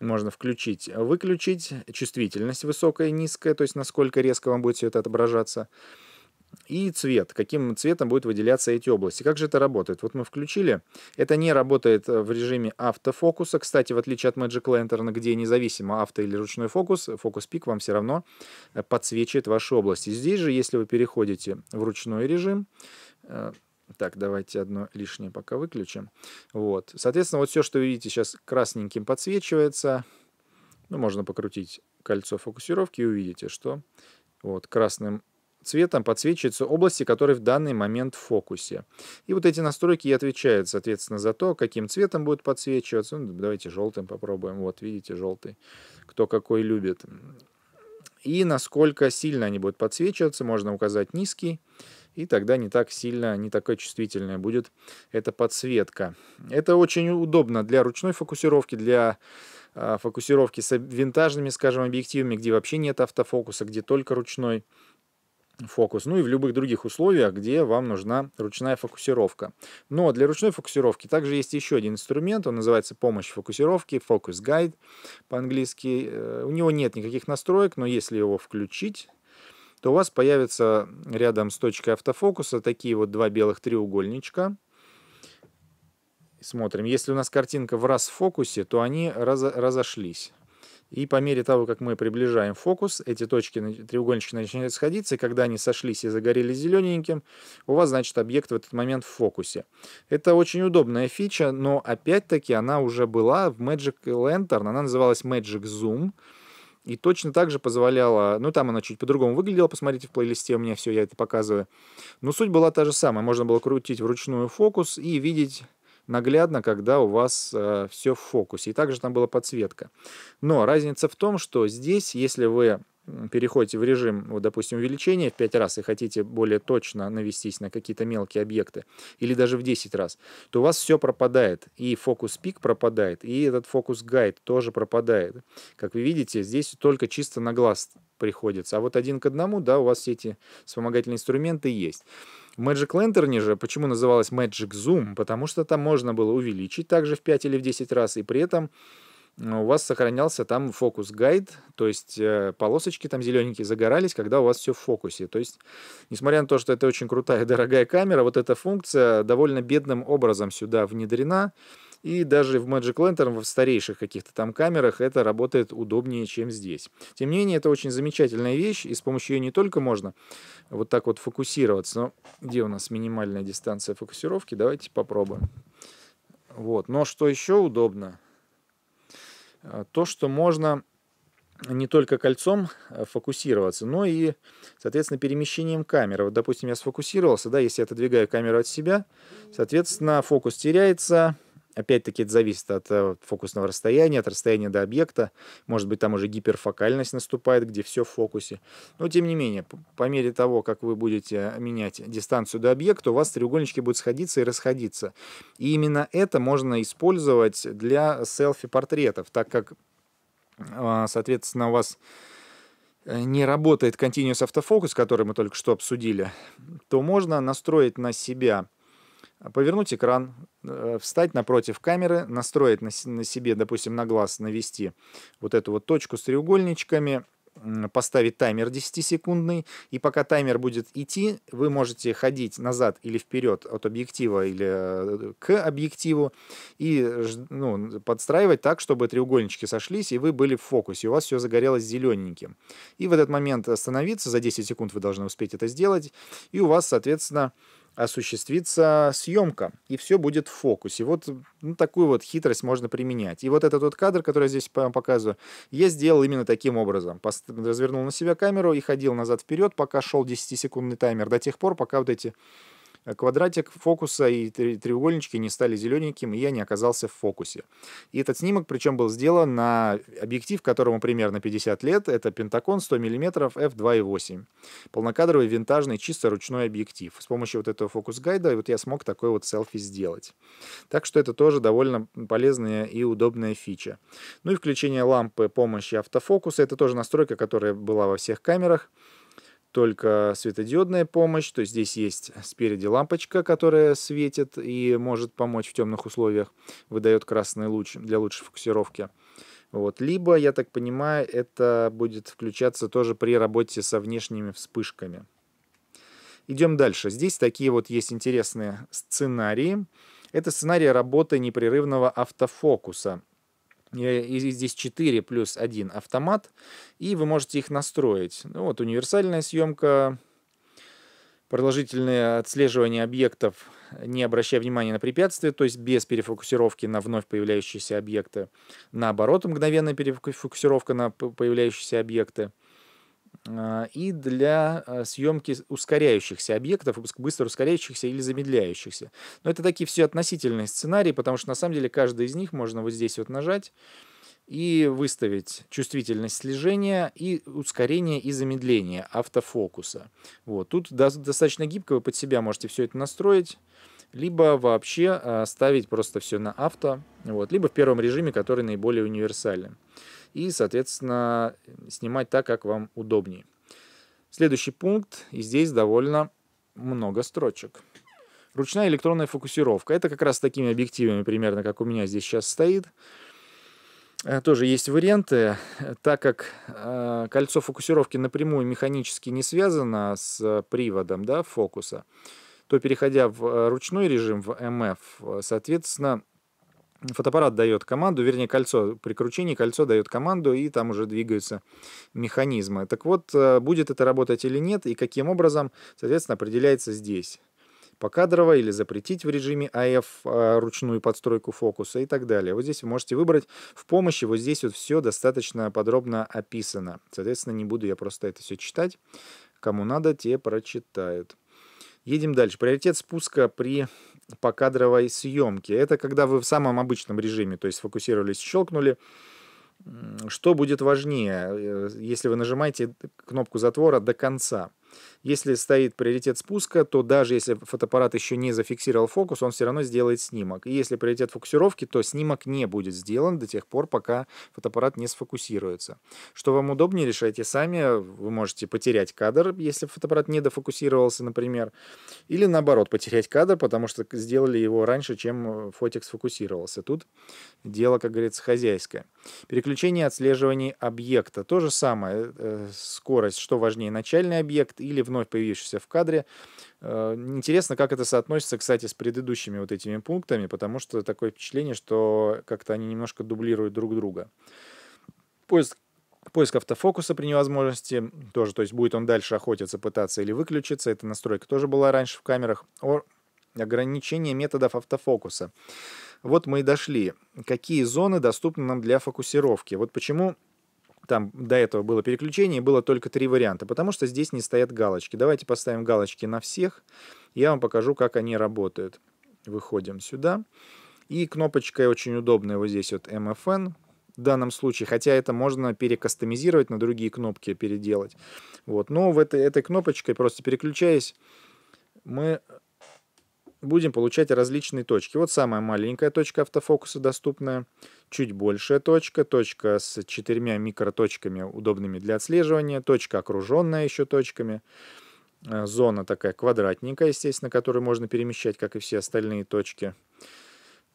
Можно включить, выключить, чувствительность высокая, низкая, то есть насколько резко вам будет все это отображаться и цвет, каким цветом будут выделяться эти области. Как же это работает? Вот мы включили, это не работает э, в режиме автофокуса, кстати, в отличие от Magic Lantern, где независимо авто или ручной фокус, фокус-пик вам все равно э, подсвечивает ваши области. Здесь же, если вы переходите в ручной режим, э, так, давайте одно лишнее пока выключим. Вот. Соответственно, вот все, что вы видите, сейчас красненьким подсвечивается. Ну, можно покрутить кольцо фокусировки и увидите, что вот красным цветом подсвечиваются области, которые в данный момент в фокусе. И вот эти настройки и отвечают, соответственно, за то, каким цветом будет подсвечиваться. Ну, давайте желтым попробуем. Вот, видите, желтый. Кто какой любит. И насколько сильно они будут подсвечиваться, можно указать низкий. И тогда не так сильно, не такая чувствительная будет эта подсветка. Это очень удобно для ручной фокусировки, для а, фокусировки с винтажными, скажем, объективами, где вообще нет автофокуса, где только ручной фокус, ну и в любых других условиях, где вам нужна ручная фокусировка. Но для ручной фокусировки также есть еще один инструмент, он называется помощь фокусировки, фокус гайд по-английски. Э, у него нет никаких настроек, но если его включить, то у вас появятся рядом с точкой автофокуса такие вот два белых треугольничка. Смотрим, если у нас картинка в раз фокусе, то они раз, разошлись. И по мере того, как мы приближаем фокус, эти точки треугольнички начинают сходиться, и когда они сошлись и загорелись зелененьким, у вас, значит, объект в этот момент в фокусе. Это очень удобная фича, но опять-таки она уже была в Magic Lantern, она называлась Magic Zoom, и точно так же позволяла, ну там она чуть по-другому выглядела, посмотрите в плейлисте, у меня все, я это показываю. Но суть была та же самая, можно было крутить вручную фокус и видеть наглядно, когда у вас э, все в фокусе. И также там была подсветка. Но разница в том, что здесь, если вы переходите в режим, вот, допустим, увеличения в 5 раз и хотите более точно навестись на какие-то мелкие объекты, или даже в 10 раз, то у вас все пропадает. И фокус-пик пропадает, и этот фокус-гайд тоже пропадает. Как вы видите, здесь только чисто на глаз приходится. А вот один к одному, да, у вас все эти вспомогательные инструменты есть. В Magic Lantern же почему называлась Magic Zoom? Потому что там можно было увеличить также в 5 или в 10 раз, и при этом э, у вас сохранялся там фокус-гайд, то есть э, полосочки там зелененькие загорались, когда у вас все в фокусе. То есть, несмотря на то, что это очень крутая дорогая камера, вот эта функция довольно бедным образом сюда внедрена, и даже в Magic Lantern, в старейших каких-то там камерах, это работает удобнее, чем здесь. Тем не менее, это очень замечательная вещь, и с помощью ее не только можно вот так вот фокусироваться, но где у нас минимальная дистанция фокусировки, давайте попробуем. Вот. Но что еще удобно, э, то, что можно не только кольцом э, фокусироваться, но и, соответственно, перемещением камеры. Вот, допустим, я сфокусировался, да, если я отодвигаю камеру от себя, соответственно, фокус теряется, Опять-таки это зависит от э, фокусного расстояния, от расстояния до объекта. Может быть, там уже гиперфокальность наступает, где все в фокусе. Но, тем не менее, по мере того, как вы будете менять дистанцию до объекта, у вас треугольнички будут сходиться и расходиться. И именно это можно использовать для селфи-портретов, так как, а, соответственно, у вас э, не работает Continuous Autofocus, который мы только что обсудили, то можно настроить на себя а, повернуть экран, э, встать напротив камеры, настроить на, себе, допустим, на глаз навести вот эту вот точку с треугольничками, поставить таймер 10-секундный, и пока таймер будет идти, вы можете ходить назад или вперед от объектива или э, к объективу и ну, подстраивать так, чтобы треугольнички сошлись, и вы были в фокусе, у вас все загорелось зелененьким. И в этот момент остановиться, за 10 секунд вы должны успеть это сделать, и у вас, соответственно, осуществится съемка, и все будет в фокусе. Вот ну, такую вот хитрость можно применять. И вот этот вот кадр, который я здесь показываю, я сделал именно таким образом. Развернул на себя камеру и ходил назад-вперед, пока шел 10-секундный таймер, до тех пор, пока вот эти Э, квадратик фокуса и треугольнички не стали зелененьким, и я не оказался в фокусе. И этот снимок, причем, был сделан на объектив, которому примерно 50 лет. Это Пентакон 100 мм f2.8. Полнокадровый винтажный чисто ручной объектив. С помощью вот этого фокус-гайда вот я смог такой вот селфи сделать. Так что это тоже довольно полезная и удобная фича. Ну и включение лампы помощи автофокуса. Это тоже настройка, которая была во всех камерах только светодиодная помощь, то есть здесь есть спереди лампочка, которая светит и может помочь в темных условиях, выдает красный луч для лучшей фокусировки. Вот. Либо, я так понимаю, это будет включаться тоже при работе со внешними вспышками. Идем дальше. Здесь такие вот есть интересные сценарии. Это сценарий работы непрерывного автофокуса. Э, и здесь 4 плюс 1 автомат, и вы можете их настроить. Ну, вот универсальная съемка, продолжительное отслеживание объектов, не обращая внимания на препятствия, то есть без перефокусировки на вновь появляющиеся объекты. Наоборот, мгновенная перефокусировка на появляющиеся объекты – а, и для а, съемки ускоряющихся объектов, быстро ускоряющихся или замедляющихся. Но это такие все относительные сценарии, потому что на самом деле каждый из них можно вот здесь вот нажать и выставить чувствительность слежения и ускорение и замедление автофокуса. Вот. Тут достаточно гибко, вы под себя можете все это настроить, либо вообще а, ставить просто все на авто, вот, либо в первом режиме, который наиболее универсален и, соответственно, снимать так, как вам удобнее. Следующий пункт, и здесь довольно много строчек. Ручная электронная фокусировка. Это как раз с такими объективами, примерно как у меня здесь сейчас стоит. Э, тоже есть варианты, так как э, кольцо фокусировки напрямую механически не связано с приводом да, фокуса, то переходя в э, ручной режим, в МФ, э, соответственно, фотоаппарат дает команду, вернее, кольцо, при кручении кольцо дает команду, и там уже двигаются механизмы. Так вот, э, будет это работать или нет, и каким образом, соответственно, определяется здесь. Покадрово или запретить в режиме AF э, ручную подстройку фокуса и так далее. Вот здесь вы можете выбрать в помощи, вот здесь вот все достаточно подробно описано. Соответственно, не буду я просто это все читать. Кому надо, те прочитают. Едем дальше. Приоритет спуска при покадровой съемки. Это когда вы в самом обычном режиме, то есть фокусировались, щелкнули. Что будет важнее, э, если вы нажимаете кнопку затвора до конца – если стоит приоритет спуска, то даже если фотоаппарат еще не зафиксировал фокус, он все равно сделает снимок. И если приоритет фокусировки, то снимок не будет сделан до тех пор, пока фотоаппарат не сфокусируется. Что вам удобнее, решайте сами. Вы можете потерять кадр, если фотоаппарат не дофокусировался, например. Или наоборот, потерять кадр, потому что сделали его раньше, чем э, фотик сфокусировался. Тут дело, как говорится, хозяйское. Переключение отслеживания объекта. То же самое. Э, э, скорость, что важнее, начальный объект или вновь появившийся в кадре. Э, интересно, как это соотносится, кстати, с предыдущими вот этими пунктами, потому что такое впечатление, что как-то они немножко дублируют друг друга. Поиск Поиск автофокуса при невозможности тоже, то есть будет он дальше охотиться, пытаться или выключиться. Эта настройка тоже была раньше в камерах. О, ограничение методов автофокуса. Вот мы и дошли. Какие зоны доступны нам для фокусировки? Вот почему там до этого было переключение, было только три варианта, потому что здесь не стоят галочки. Давайте поставим галочки на всех. Я вам покажу, как они работают. Выходим сюда. И кнопочка очень удобная вот здесь вот MFN в данном случае, хотя это можно перекастомизировать на другие кнопки, переделать. Вот. Но в этой, этой кнопочкой, просто переключаясь, мы будем получать различные точки. Вот самая маленькая точка автофокуса доступная, чуть большая точка, точка с четырьмя микроточками, удобными для отслеживания, точка окруженная еще точками, э, зона такая квадратненькая, естественно, которую можно перемещать, как и все остальные точки.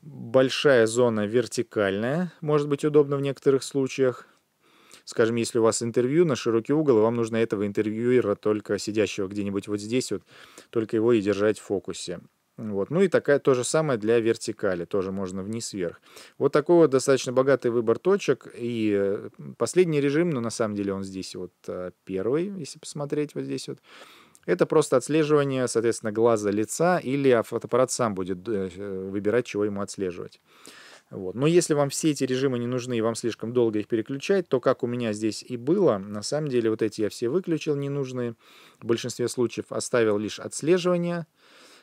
Большая зона вертикальная, может быть удобно в некоторых случаях. Скажем, если у вас интервью на широкий угол, и вам нужно этого интервьюера, только сидящего где-нибудь вот здесь, вот, только его и держать в фокусе. Вот. Ну и такая то же самое для вертикали, тоже можно вниз-вверх. Вот такой вот достаточно богатый выбор точек. И последний режим, но ну, на самом деле он здесь вот а, первый, если посмотреть вот здесь вот. Это просто отслеживание, соответственно, глаза лица или фотоаппарат сам будет э, э, выбирать, чего ему отслеживать. Вот. Но если вам все эти режимы не нужны и вам слишком долго их переключать, то как у меня здесь и было, на самом деле вот эти я все выключил ненужные, в большинстве случаев оставил лишь отслеживание –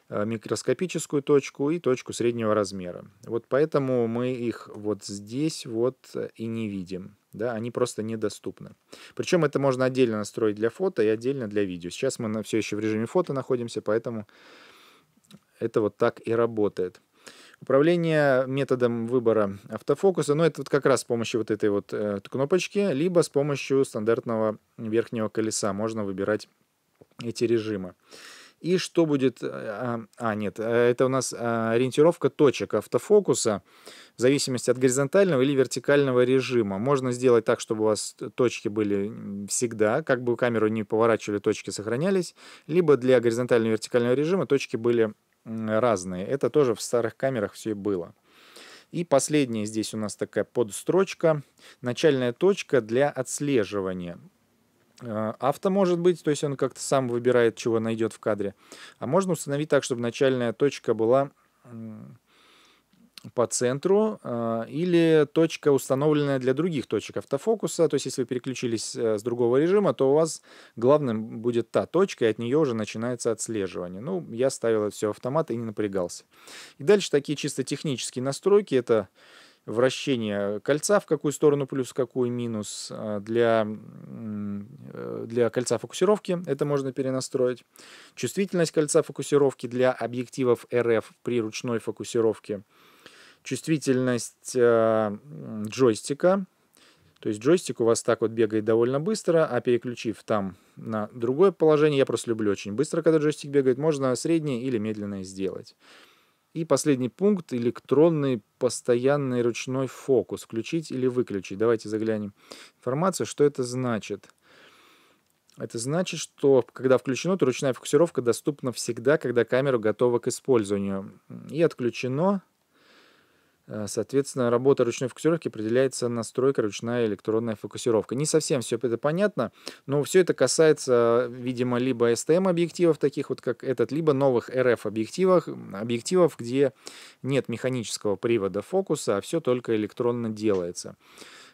Э, микроскопическую точку и точку среднего размера. Вот поэтому мы их вот здесь вот э, и не видим. Да, они просто недоступны. Причем это можно отдельно настроить для фото и отдельно для видео. Сейчас мы на все еще в режиме фото находимся, поэтому это вот так и работает. Управление методом выбора автофокуса, ну это вот как раз с помощью вот этой вот э, кнопочки, либо с помощью стандартного верхнего колеса можно выбирать эти режимы. И что будет... Э, а, а, нет, э, это у нас а, ориентировка точек автофокуса в зависимости от горизонтального или вертикального режима. Можно сделать так, чтобы у вас точки были всегда, как бы камеру не поворачивали, точки сохранялись. Либо для горизонтального и вертикального режима точки были разные. Это тоже в старых камерах все и было. И последняя здесь у нас такая подстрочка. Начальная точка для отслеживания. А, авто может быть, то есть он как-то сам выбирает, чего найдет в кадре. А можно установить так, чтобы начальная точка была по центру а, или точка, установленная для других точек автофокуса. То есть, если вы переключились э, с другого режима, то у вас главным будет та точка, и от нее уже начинается отслеживание. Ну, я ставил это все автомат и не напрягался. И дальше такие чисто технические настройки. Это вращение кольца, в какую сторону плюс, в какую минус. А, для, э, для кольца фокусировки это можно перенастроить. Чувствительность кольца фокусировки для объективов rf при ручной фокусировке. Чувствительность э, джойстика. То есть джойстик у вас так вот бегает довольно быстро, а переключив там на другое положение, я просто люблю очень быстро, когда джойстик бегает, можно среднее или медленное сделать. И последний пункт – электронный постоянный ручной фокус. Включить или выключить. Давайте заглянем информацию, что это значит. Это значит, что когда включено, то ручная фокусировка доступна всегда, когда камера готова к использованию. И отключено – Э, соответственно, работа ручной фокусировки определяется настройка ручная электронная фокусировка. Не совсем все это понятно, но все это касается, видимо, либо STM объективов, таких вот как этот, либо новых RF объективов, объективов где нет механического привода фокуса, а все только электронно делается.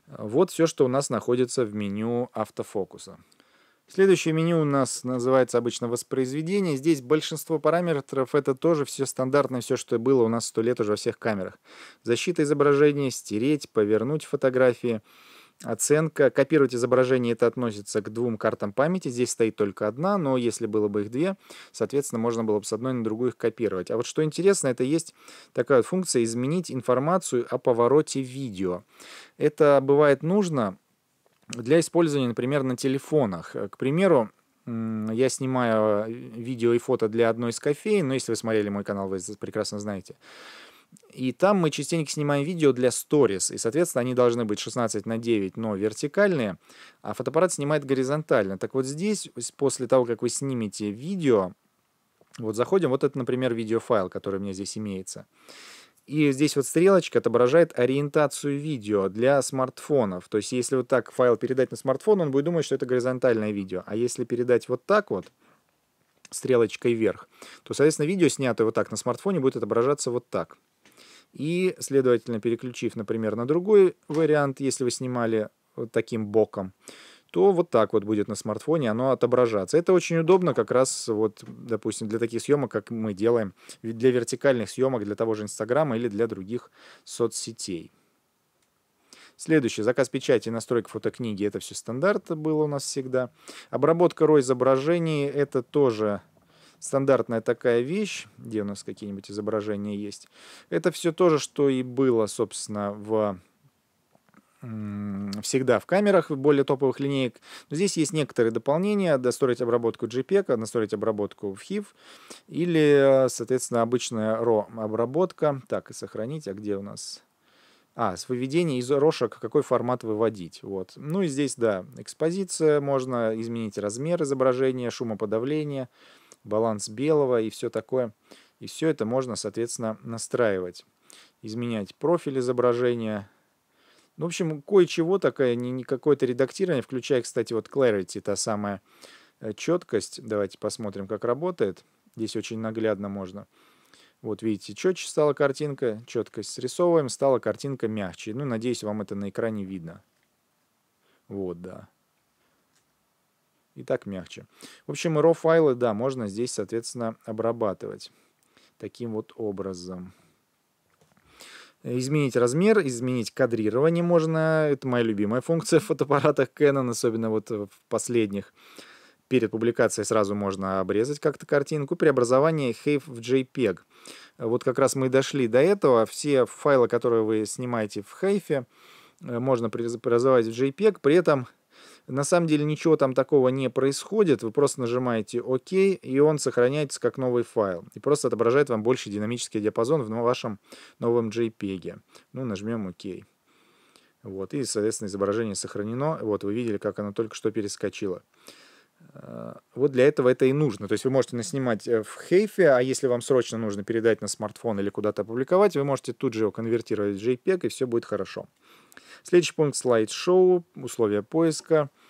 Вот все, что у нас находится в меню автофокуса. Следующее меню у нас называется обычно воспроизведение. Здесь большинство параметров это тоже все стандартное, все, что было у нас сто лет уже во всех камерах. Защита изображения, стереть, повернуть фотографии, оценка. Копировать изображение это относится к двум картам памяти. Здесь стоит только одна, но если было бы их две, соответственно, можно было бы с одной на другую их копировать. А вот что интересно, это есть такая вот функция «изменить информацию о повороте видео». Это бывает нужно для использования, например, на телефонах. Э, к примеру, я снимаю э, видео и фото для одной из кофеин, но ну, если вы смотрели мой канал, вы прекрасно знаете. И там мы частенько снимаем видео для сторис, и, соответственно, они должны быть 16 на 9, но вертикальные, а фотоаппарат снимает горизонтально. Так вот здесь, после того, как вы снимете видео, вот заходим, вот это, например, видеофайл, который у меня здесь имеется. И здесь вот стрелочка отображает ориентацию видео для смартфонов. То есть если вот так файл передать на смартфон, он будет думать, что это горизонтальное видео. А если передать вот так вот, стрелочкой вверх, то, соответственно, видео, снятое вот так на смартфоне, будет отображаться вот так. И, следовательно, переключив, например, на другой вариант, если вы снимали вот таким боком, то вот так вот будет на смартфоне оно отображаться. Это очень удобно как раз вот, допустим, для таких съемок, как мы делаем, для вертикальных съемок, для того же Инстаграма или для других соцсетей. Следующий. Заказ печати и настройка фотокниги. Это все стандарт было у нас всегда. Обработка RAW изображений. Это тоже стандартная такая вещь, где у нас какие-нибудь изображения есть. Это все то же, что и было, собственно, в всегда в камерах более топовых линеек. Но здесь есть некоторые дополнения. Достроить обработку JPEG, настроить обработку в hiv или, э, соответственно, обычная RAW обработка. Так, и сохранить. А где у нас? А, с выведения из рошек какой формат выводить. Вот. Ну и здесь, да, экспозиция. Можно изменить размер изображения, шумоподавление, баланс белого и все такое. И все это можно, соответственно, настраивать. Изменять профиль изображения, ну, в общем, кое-чего такое, не, не какое-то редактирование, включая, кстати, вот Clarity, та самая э, четкость. Давайте посмотрим, как работает. Здесь очень наглядно можно. Вот видите, четче стала картинка, четкость срисовываем, стала картинка мягче. Ну, надеюсь, вам это на экране видно. Вот, да. И так мягче. В общем, RAW файлы, да, можно здесь, соответственно, обрабатывать таким вот образом. Изменить размер, изменить кадрирование можно. Это моя любимая функция в фотоаппаратах Canon, особенно вот в последних. Перед публикацией сразу можно обрезать как-то картинку. Преобразование HAVE в JPEG. Вот как раз мы и дошли до этого. Все файлы, которые вы снимаете в HAVE, э, можно преобразовать в JPEG. При этом на самом деле ничего там такого не происходит, вы просто нажимаете ОК, и он сохраняется как новый файл. И просто отображает вам больше динамический диапазон в вашем новом JPEG. Ну, нажмем ОК. Вот, и, соответственно, изображение сохранено. Вот, вы видели, как оно только что перескочило. Э, вот для этого это и нужно. То есть вы можете наснимать э, в хейфе, а если вам срочно нужно передать на смартфон или куда-то опубликовать, вы можете тут же его конвертировать в JPEG, и все будет хорошо. Следующий пункт — слайд-шоу, условия поиска —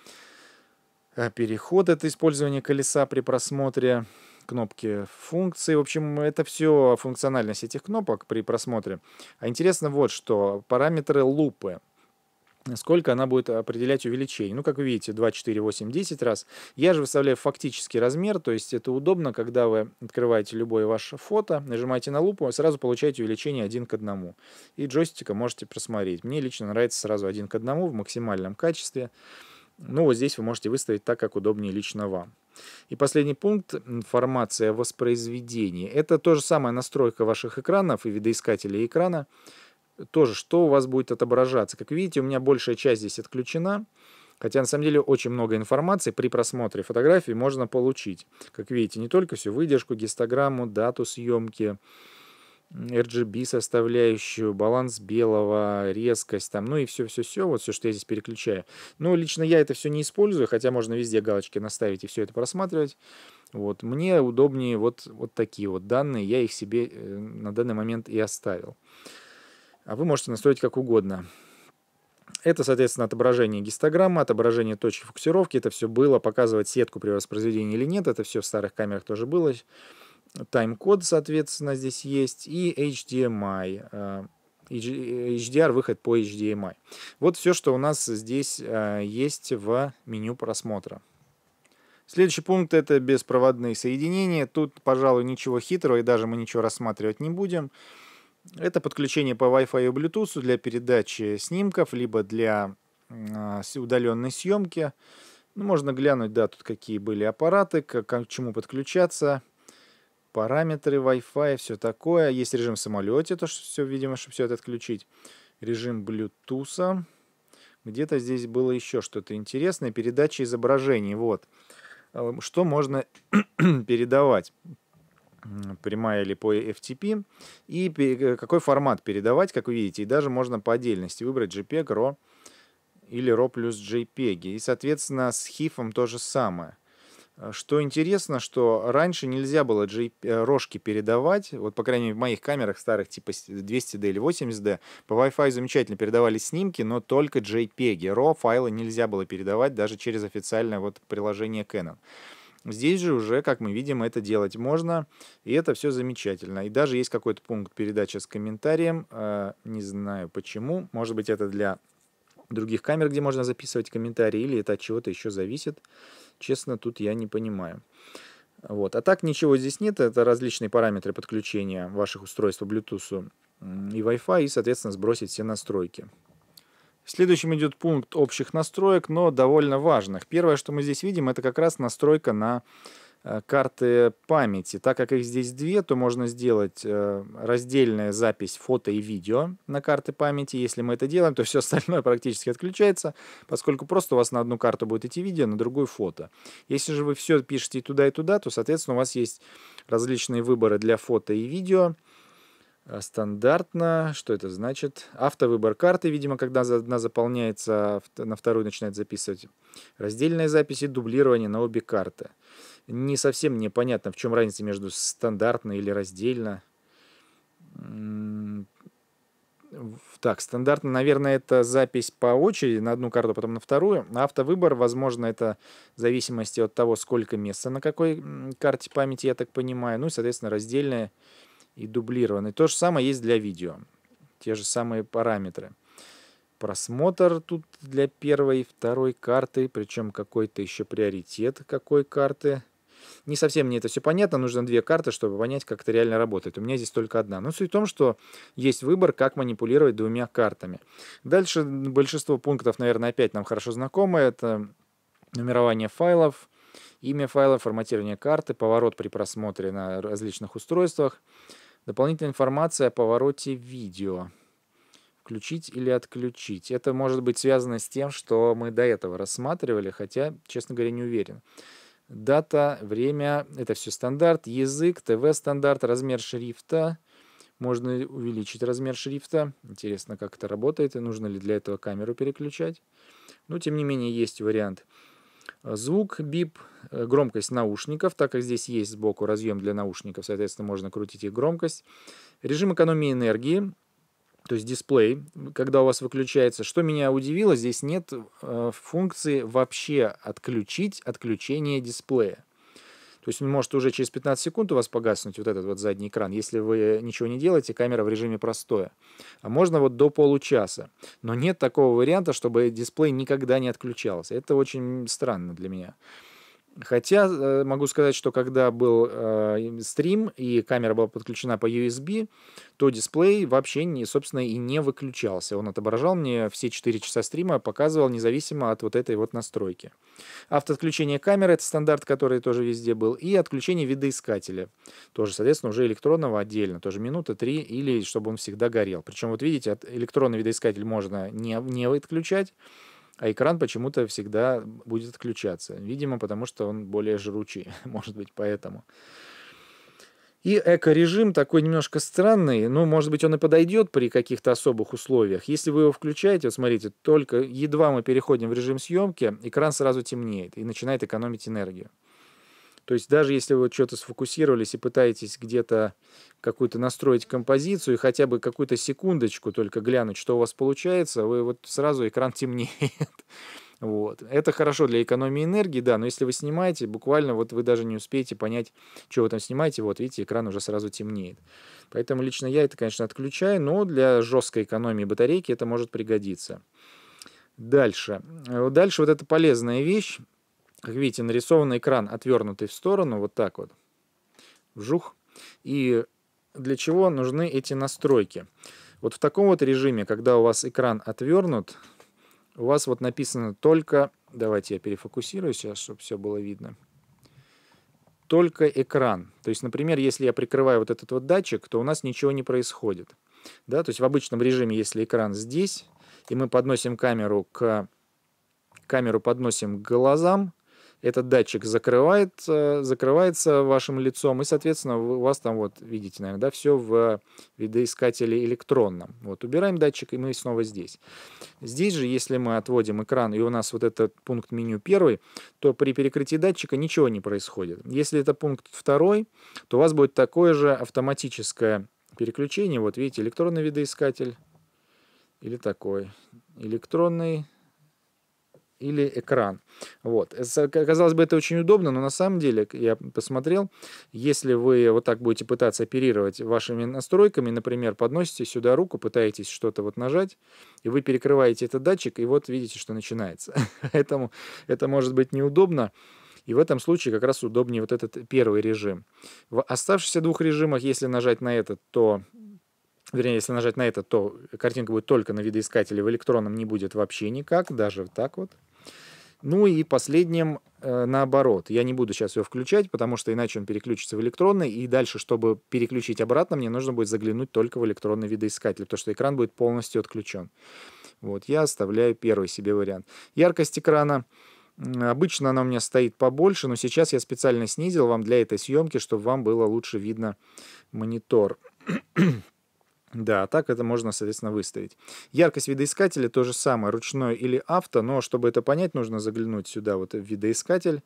Э, переход это использование колеса при просмотре, кнопки функции. В общем, это все функциональность этих кнопок при просмотре. А интересно вот что. Параметры лупы сколько она будет определять увеличение. Ну, как вы видите, 2, 4, 8, 10 раз. Я же выставляю фактический размер, то есть это удобно, когда вы открываете любое ваше фото, нажимаете на лупу, сразу получаете увеличение 1 к 1. И джойстика можете просмотреть. Мне лично нравится сразу 1 к 1 в максимальном качестве. Ну, вот здесь вы можете выставить так, как удобнее лично вам. И последний пункт – информация о воспроизведении. Это тоже самая настройка ваших экранов и видоискателей экрана. Тоже, что у вас будет отображаться. Как видите, у меня большая часть здесь отключена. Хотя, на самом деле, очень много информации при просмотре фотографий можно получить. Как видите, не только всю выдержку, гистограмму, дату съемки, RGB составляющую, баланс белого, резкость там, ну и все-все-все, вот все, что я здесь переключаю. Ну, лично я это все не использую, хотя можно везде галочки наставить и все это просматривать. Вот, мне удобнее вот, вот такие вот данные, я их себе э, на данный момент и оставил. А вы можете настроить как угодно. Это, соответственно, отображение гистограммы, отображение точки фокусировки. Это все было. Показывать сетку при воспроизведении или нет. Это все в старых камерах тоже было. Тайм-код, соответственно, здесь есть. И HDMI. Э, HDR выход по HDMI. Вот все, что у нас здесь э, есть в меню просмотра. Следующий пункт это беспроводные соединения. Тут, пожалуй, ничего хитрого и даже мы ничего рассматривать не будем. Это подключение по Wi-Fi и Bluetooth для передачи снимков, либо для а, удаленной съемки. Ну, можно глянуть, да, тут какие были аппараты, к, к чему подключаться. Параметры Wi-Fi, все такое. Есть режим в самолете, то что все, видимо, чтобы все это отключить. Режим Bluetooth. Где-то здесь было еще что-то интересное. Передача изображений. Вот. Эм, что можно передавать? прямая или по FTP, и э, какой формат передавать, как вы видите, и даже можно по отдельности выбрать JPEG, RAW или RAW плюс JPEG. И, соответственно, с HIF то же самое. Э, что интересно, что раньше нельзя было G, э, рожки передавать, вот по крайней мере в моих камерах старых типа 200D или 80D, по Wi-Fi замечательно передавали снимки, но только JPEG, RAW файлы нельзя было передавать даже через официальное вот приложение Canon. Здесь же уже, как мы видим, это делать можно, и это все замечательно. И даже есть какой-то пункт передачи с комментарием, э, не знаю почему, может быть это для других камер, где можно записывать комментарии, или это от чего-то еще зависит. Честно, тут я не понимаю. Вот. А так ничего здесь нет. Это различные параметры подключения ваших устройств по Bluetooth и Wi-Fi и, соответственно, сбросить все настройки. Следующим идет пункт общих настроек, но довольно важных. Первое, что мы здесь видим, это как раз настройка на Э, карты памяти. Так как их здесь две, то можно сделать э, раздельная запись фото и видео на карты памяти. Если мы это делаем, то все остальное практически отключается, поскольку просто у вас на одну карту будет идти видео, на другую фото. Если же вы все пишете и туда, и туда, то, соответственно, у вас есть различные выборы для фото и видео. Э, стандартно, что это значит? Автовыбор карты, видимо, когда одна заполняется, а на вторую начинает записывать раздельные записи, дублирование на обе карты не совсем мне понятно, в чем разница между стандартно или раздельно. Так, стандартно, наверное, это запись по очереди на одну карту, а потом на вторую. Автовыбор, возможно, это в зависимости от того, сколько места на какой карте памяти, я так понимаю. Ну и, соответственно, раздельное и дублированное То же самое есть для видео. Те же самые параметры. Просмотр тут для первой и второй карты, причем какой-то еще приоритет какой карты не совсем мне это все понятно, нужно две карты, чтобы понять, как это реально работает. У меня здесь только одна. Но суть в том, что есть выбор, как манипулировать двумя картами. Дальше большинство пунктов, наверное, опять нам хорошо знакомы. Это нумерование файлов, имя файла, форматирование карты, поворот при просмотре на различных устройствах, дополнительная информация о повороте видео включить или отключить. Это может быть связано с тем, что мы до этого рассматривали, хотя, честно говоря, не уверен дата, время, это все стандарт, язык, ТВ-стандарт, размер шрифта. Можно увеличить размер шрифта. Интересно, как это работает и нужно ли для этого камеру переключать. Но, тем не менее, есть вариант. Звук, бип, э, громкость наушников, так как здесь есть сбоку разъем для наушников, соответственно, можно крутить их громкость. Режим экономии энергии, то есть дисплей, когда у вас выключается. Что меня удивило, здесь нет э, функции вообще отключить отключение дисплея. То есть он может уже через 15 секунд у вас погаснуть вот этот вот задний экран, если вы ничего не делаете, камера в режиме простое. А можно вот до получаса. Но нет такого варианта, чтобы дисплей никогда не отключался. Это очень странно для меня. Хотя э, могу сказать, что когда был э, стрим и камера была подключена по USB, то дисплей вообще, не, собственно, и не выключался. Он отображал мне все 4 часа стрима, показывал независимо от вот этой вот настройки. Автоотключение камеры — это стандарт, который тоже везде был, и отключение видоискателя. Тоже, соответственно, уже электронного отдельно, тоже минута, три, или чтобы он всегда горел. Причем, вот видите, электронный видоискатель можно не, не отключать, а экран почему-то всегда будет отключаться. Видимо, потому что он более жручий, может быть, поэтому. И эко-режим такой немножко странный, ну, может быть, он и подойдет при каких-то особых условиях. Если вы его включаете, вот смотрите, только едва мы переходим в режим съемки, экран сразу темнеет и начинает экономить энергию. То есть даже если вы что-то сфокусировались и пытаетесь где-то какую-то настроить композицию и хотя бы какую-то секундочку только глянуть, что у вас получается, вы вот сразу экран темнеет. Вот. Это хорошо для экономии энергии, да, но если вы снимаете, буквально вот вы даже не успеете понять, что вы там снимаете, вот видите, экран уже сразу темнеет. Поэтому лично я это, конечно, отключаю, но для жесткой экономии батарейки это может пригодиться. Дальше. Э, дальше вот эта полезная вещь. Как видите, нарисован экран, отвернутый в сторону, вот так вот. Вжух. И для чего нужны эти настройки? Вот в таком вот режиме, когда у вас экран отвернут, у вас вот написано только... Давайте я перефокусирую сейчас, чтобы все было видно. Только экран. То есть, например, если я прикрываю вот этот вот датчик, то у нас ничего не происходит. Да? То есть в обычном режиме, если экран здесь, и мы подносим камеру к... Камеру подносим к глазам, этот датчик закрывает, э, закрывается вашим лицом, и, соответственно, у вас там, вот, видите, наверное, да, все в видоискателе электронном. Вот, убираем датчик, и мы снова здесь. Здесь же, если мы отводим экран, и у нас вот этот пункт меню первый, то при перекрытии датчика ничего не происходит. Если это пункт второй, то у вас будет такое же автоматическое переключение. Вот, видите, электронный видоискатель или такой электронный или экран. Вот. Э, казалось бы, это очень удобно, но на самом деле, я посмотрел, если вы вот так будете пытаться оперировать вашими настройками, например, подносите сюда руку, пытаетесь что-то вот нажать, и вы перекрываете этот датчик, и вот видите, что начинается. Поэтому это может быть неудобно. И в этом случае как раз удобнее вот этот первый режим. В оставшихся двух режимах, если нажать на этот, то вернее, если нажать на это, то картинка будет только на видоискателе, в электронном не будет вообще никак, даже так вот. Ну и последним э, наоборот. Я не буду сейчас ее включать, потому что иначе он переключится в электронный, и дальше, чтобы переключить обратно, мне нужно будет заглянуть только в электронный видоискатель, потому что экран будет полностью отключен. Вот, я оставляю первый себе вариант. Яркость экрана. Обычно она у меня стоит побольше, но сейчас я специально снизил вам для этой съемки, чтобы вам было лучше видно монитор. Да, так это можно, соответственно, выставить. Яркость видоискателя то же самое, ручной или авто, но чтобы это понять, нужно заглянуть сюда, вот в видоискатель.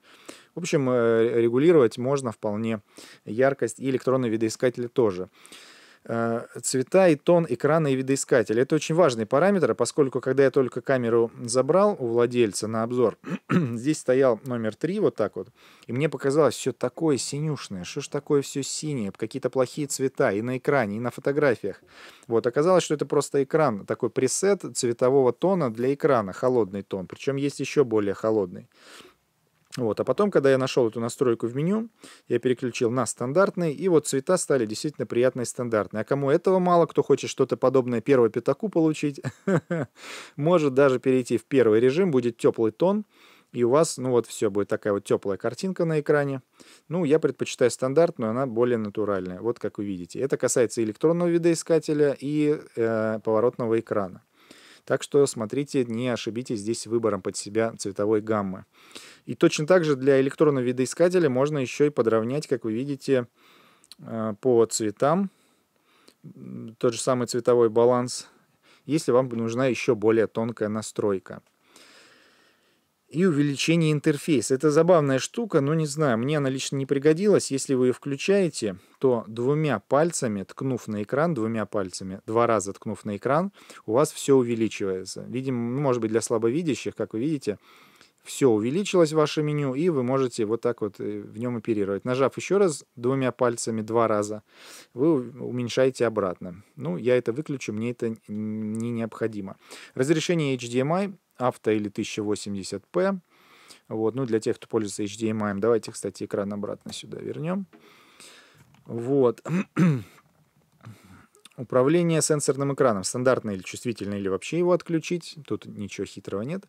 В общем, э, регулировать можно вполне яркость и электронный видоискатель тоже. Э, цвета и тон экрана и видоискателя. Это очень важный параметр, поскольку когда я только камеру забрал у владельца на обзор, здесь стоял номер 3 вот так вот, и мне показалось все такое синюшное, что ж такое все синее, какие-то плохие цвета и на экране, и на фотографиях. Вот, оказалось, что это просто экран, такой пресет цветового тона для экрана, холодный тон, причем есть еще более холодный. Вот. А потом, когда я нашел эту настройку в меню, я переключил на стандартный, и вот цвета стали действительно приятные стандартные. А кому этого мало, кто хочет что-то подобное первой пятаку получить, может даже перейти в первый режим, будет теплый тон, и у вас, ну вот все, будет такая вот теплая картинка на экране. Ну, я предпочитаю стандартную, она более натуральная, вот как вы видите. Это касается электронного видоискателя и э, поворотного экрана. Так что смотрите, не ошибитесь здесь выбором под себя цветовой гаммы. И точно так же для электронного видоискателя можно еще и подровнять, как вы видите, э, по цветам. Тот же самый цветовой баланс, если вам нужна еще более тонкая настройка и увеличение интерфейса. Это забавная штука, но не знаю, мне она лично не пригодилась. Если вы ее включаете, то двумя пальцами, ткнув на экран, двумя пальцами, два раза ткнув на экран, у вас все увеличивается. Видимо, ну, может быть, для слабовидящих, как вы видите, все увеличилось ваше меню, и вы можете вот так вот э, в нем оперировать. Нажав еще раз двумя пальцами два раза, вы уменьшаете обратно. Ну, я это выключу, мне это не необходимо. Разрешение HDMI авто или 1080p. Вот, ну, для тех, кто пользуется HDMI. Эм Давайте, кстати, экран обратно сюда вернем. Вот. Управление сенсорным экраном. Стандартно или чувствительно, или вообще его отключить. Тут ничего хитрого нет.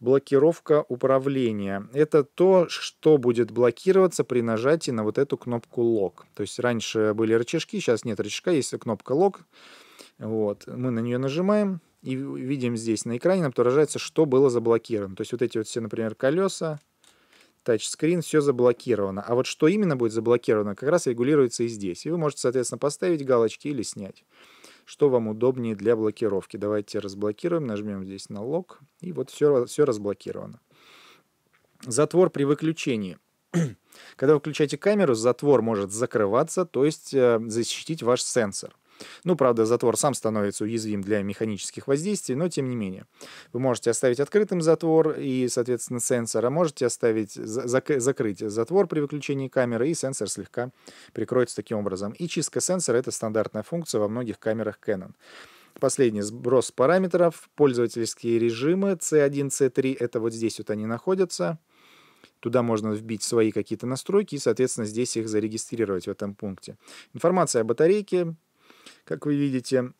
Блокировка управления. Это то, что будет блокироваться при нажатии на вот эту кнопку lock То есть раньше были рычажки, сейчас нет рычажка, есть кнопка lock Вот. Мы на нее нажимаем, и видим здесь на экране, нам отображается, что было заблокировано. То есть вот эти вот все, например, колеса, тачскрин, все заблокировано. А вот что именно будет заблокировано, как раз регулируется и здесь. И вы можете, соответственно, поставить галочки или снять. Что вам удобнее для блокировки. Давайте разблокируем, нажмем здесь на лог, и вот все, все разблокировано. Затвор при выключении. Когда вы включаете камеру, затвор может закрываться, то есть э, защитить ваш сенсор. Ну, правда, затвор сам становится уязвим для механических воздействий, но тем не менее. Вы можете оставить открытым затвор и, соответственно, сенсор, а можете оставить, зак закрыть затвор при выключении камеры, и сенсор слегка прикроется таким образом. И чистка сенсора — это стандартная функция во многих камерах Canon. Последний сброс параметров, пользовательские режимы C1, C3, это вот здесь вот они находятся. Туда можно вбить свои какие-то настройки и, соответственно, здесь их зарегистрировать в этом пункте. Информация о батарейке, как вы видите,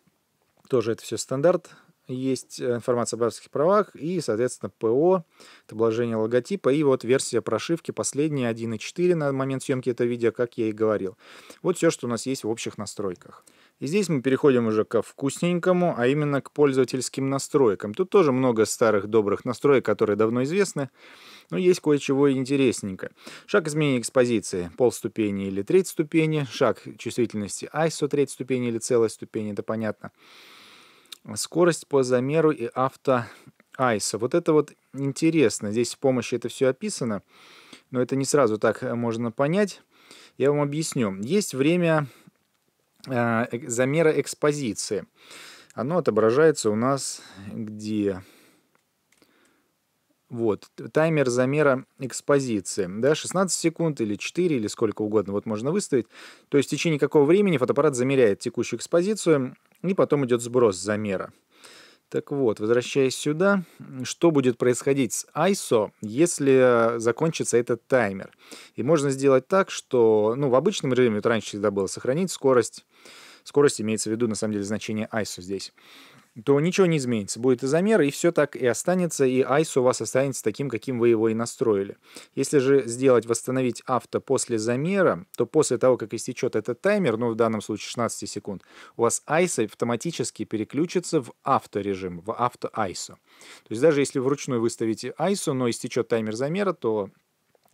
тоже это все стандарт. Есть э, информация об авторских правах и, соответственно, ПО, это обложение логотипа и вот версия прошивки, последняя 1.4 на момент съемки этого видео, как я и говорил. Вот все, что у нас есть в общих настройках. И здесь мы переходим уже ко вкусненькому, а именно к пользовательским настройкам. Тут тоже много старых добрых настроек, которые давно известны, но есть кое-чего интересненько. Шаг изменения экспозиции, пол ступени или треть ступени, шаг чувствительности ISO, треть ступени или целая ступень, это понятно. Скорость по замеру и авто ISO. Вот это вот интересно, здесь с помощью это все описано, но это не сразу так можно понять. Я вам объясню. Есть время Э, замера экспозиции. Оно отображается у нас где? Вот, таймер замера экспозиции, да, 16 секунд или 4, или сколько угодно, вот можно выставить. То есть в течение какого времени фотоаппарат замеряет текущую экспозицию, и потом идет сброс замера. Так вот, возвращаясь сюда, что будет происходить с ISO, если э, закончится этот таймер? И можно сделать так, что ну, в обычном режиме, это раньше всегда было, сохранить скорость скорость имеется в виду на самом деле значение ISO здесь, то ничего не изменится. Будет изомер, и все так и останется, и ISO у вас останется таким, каким вы его и настроили. Если же сделать восстановить авто после замера, то после того, как истечет этот таймер, ну в данном случае 16 секунд, у вас ISO автоматически переключится в авторежим, в авто ISO. То есть даже если вручную выставите ISO, но истечет таймер замера, то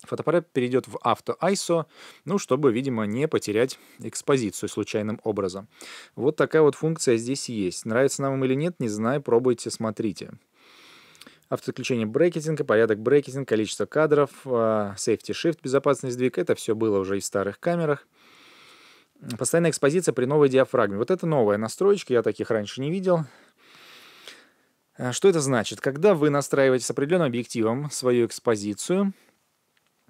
Фотоаппарат перейдет в авто-ISO, ну, чтобы, видимо, не потерять экспозицию случайным образом. Вот такая вот функция здесь есть. Нравится нам им или нет, не знаю, пробуйте, смотрите. Автоотключение брекетинга, порядок брекетинга, количество кадров, а, safety shift, безопасность сдвиг. Это все было уже и в старых камерах. Постоянная экспозиция при новой диафрагме. Вот это новая настроечка, я таких раньше не видел. А, что это значит? Когда вы настраиваете с определенным объективом свою экспозицию,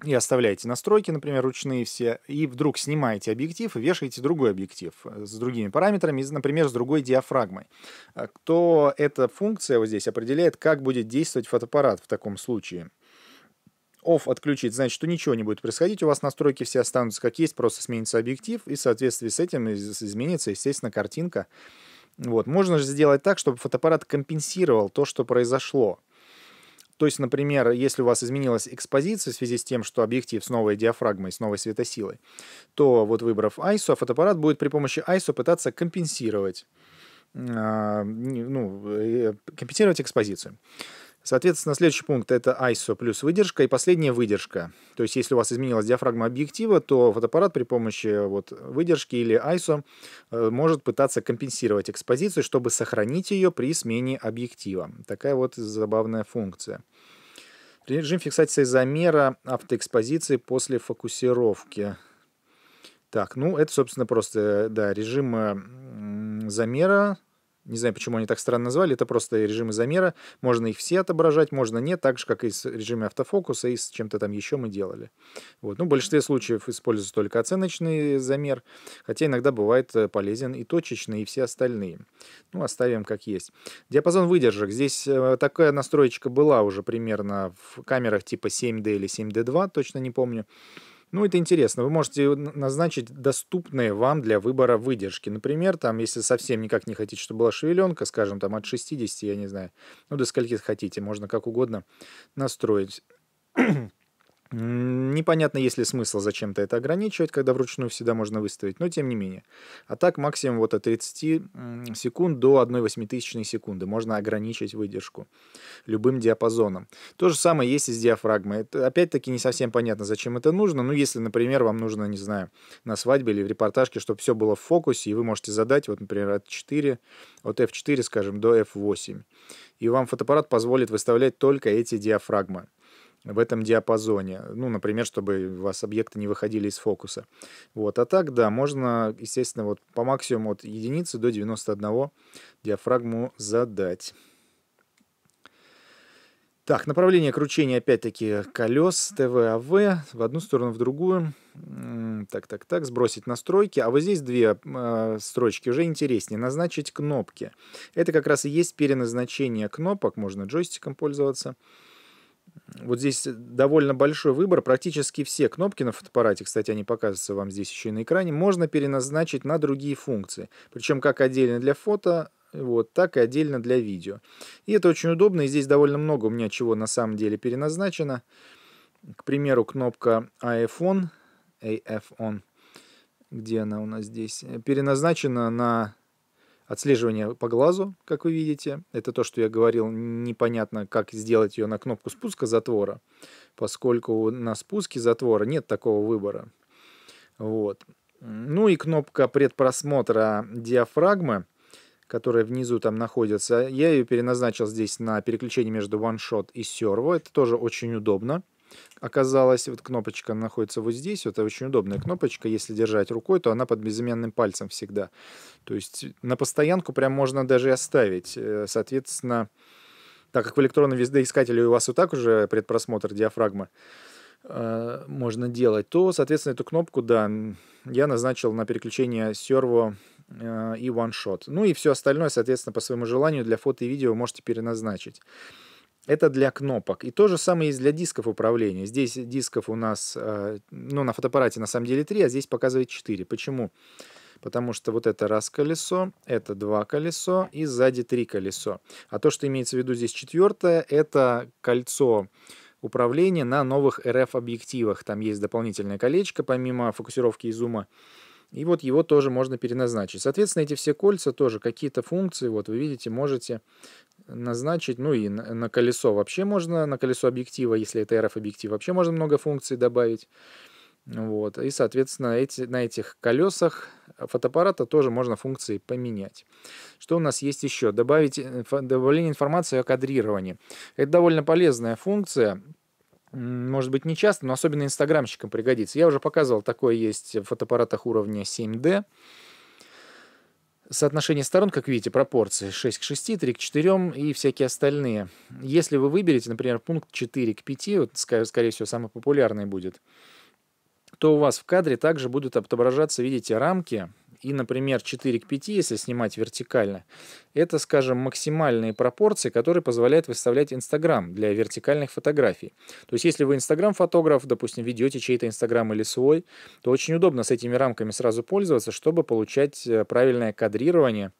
и оставляете настройки, например, ручные все, и вдруг снимаете объектив и вешаете другой объектив э, с другими параметрами, например, с другой диафрагмой, а то эта функция вот здесь определяет, как будет действовать фотоаппарат в таком случае. Off отключить, значит, что ничего не будет происходить, у вас настройки все останутся как есть, просто сменится объектив, и в соответствии с этим изменится, естественно, картинка. Вот. Можно же сделать так, чтобы фотоаппарат компенсировал то, что произошло. То есть, например, если у вас изменилась экспозиция в связи с тем, что объектив с новой диафрагмой, с новой светосилой, то вот выбрав ISO, фотоаппарат будет при помощи ISO пытаться компенсировать, а, ну, э, компенсировать экспозицию. Соответственно, следующий пункт это ISO плюс выдержка и последняя выдержка. То есть, если у вас изменилась диафрагма объектива, то фотоаппарат при помощи вот, выдержки или ISO э, может пытаться компенсировать экспозицию, чтобы сохранить ее при смене объектива. Такая вот забавная функция. Режим фиксации замера автоэкспозиции после фокусировки. Так, ну это, собственно, просто да, режим э, замера не знаю, почему они так странно назвали. Это просто режимы замера. Можно их все отображать, можно нет. Так же, как и с режимами автофокуса и с чем-то там еще мы делали. Вот. Ну, в большинстве случаев используется только оценочный замер. Хотя иногда бывает э, полезен и точечный, и все остальные. Ну, оставим как есть. Диапазон выдержек. Здесь э, такая настроечка была уже примерно в камерах типа 7D или 7D2, точно не помню. Ну, это интересно. Вы можете назначить доступные вам для выбора выдержки. Например, там, если совсем никак не хотите, чтобы была шевеленка, скажем, там от 60, я не знаю, ну, до скольких хотите, можно как угодно настроить. Непонятно, есть ли смысл зачем-то это ограничивать, когда вручную всегда можно выставить, но тем не менее. А так максимум вот от 30 секунд до 1 восьмитысячной секунды можно ограничить выдержку любым диапазоном. То же самое есть и с диафрагмой. Это, опять-таки не совсем понятно, зачем это нужно. Ну, если, например, вам нужно, не знаю, на свадьбе или в репортажке, чтобы все было в фокусе, и вы можете задать, вот, например, от 4, от F4, скажем, до F8. И вам фотоаппарат позволит выставлять только эти диафрагмы в этом диапазоне. Ну, например, чтобы у вас объекты не выходили из фокуса. Вот. А так, да, можно, естественно, вот по максимуму от единицы до 91 диафрагму задать. Так, направление кручения опять-таки колес ТВАВ в одну сторону, в другую. Так, так, так, сбросить настройки. А вот здесь две э, строчки, уже интереснее. Назначить кнопки. Это как раз и есть переназначение кнопок, можно джойстиком пользоваться вот здесь довольно большой выбор. Практически все кнопки на фотоаппарате, кстати, они показываются вам здесь еще и на экране, можно переназначить на другие функции. Причем как отдельно для фото, вот, так и отдельно для видео. И это очень удобно, и здесь довольно много у меня чего на самом деле переназначено. К примеру, кнопка AF-ON, AF-ON, где она у нас здесь, переназначена на Отслеживание по глазу, как вы видите, это то, что я говорил, непонятно, как сделать ее на кнопку спуска затвора, поскольку на спуске затвора нет такого выбора. Вот. Ну и кнопка предпросмотра диафрагмы, которая внизу там находится, я ее переназначил здесь на переключение между OneShot и Servo, это тоже очень удобно оказалась, вот кнопочка находится вот здесь, это очень удобная кнопочка, если держать рукой, то она под безымянным пальцем всегда. То есть на постоянку прям можно даже оставить. Э, соответственно, так как в электронном вездоискателе у вас и так уже предпросмотр диафрагмы, э, можно делать, то, соответственно, эту кнопку, да, я назначил на переключение серво э, и OneShot. Ну и все остальное, соответственно, по своему желанию для фото и видео можете переназначить. Это для кнопок. И то же самое есть для дисков управления. Здесь дисков у нас, э, ну, на фотоаппарате на самом деле 3, а здесь показывает 4. Почему? Потому что вот это раз колесо, это два колесо и сзади три колесо. А то, что имеется в виду здесь четвертое, это кольцо управления на новых RF-объективах. Там есть дополнительное колечко, помимо фокусировки и зума. И вот его тоже можно переназначить. Соответственно, эти все кольца тоже какие-то функции, вот вы видите, можете назначить, ну и на, на колесо вообще можно, на колесо объектива, если это RF-объектив, вообще можно много функций добавить. Вот. И, соответственно, эти, на этих колесах фотоаппарата тоже можно функции поменять. Что у нас есть еще? Добавить, э, добавление информации о кадрировании. Это довольно полезная функция, может быть, не часто, но особенно инстаграмщикам пригодится. Я уже показывал, такое есть в фотоаппаратах уровня 7D. Соотношение сторон, как видите, пропорции 6 к 6, 3 к 4 и всякие остальные. Если вы выберете, например, пункт 4 к 5, вот, скорее всего, самый популярный будет, то у вас в кадре также будут отображаться, видите, рамки, и, например, 4 к 5, если снимать вертикально, это, скажем, максимальные пропорции, которые позволяют выставлять Инстаграм для вертикальных фотографий. То есть, если вы Инстаграм-фотограф, допустим, ведете чей-то Инстаграм или свой, то очень удобно с этими рамками сразу пользоваться, чтобы получать э, правильное кадрирование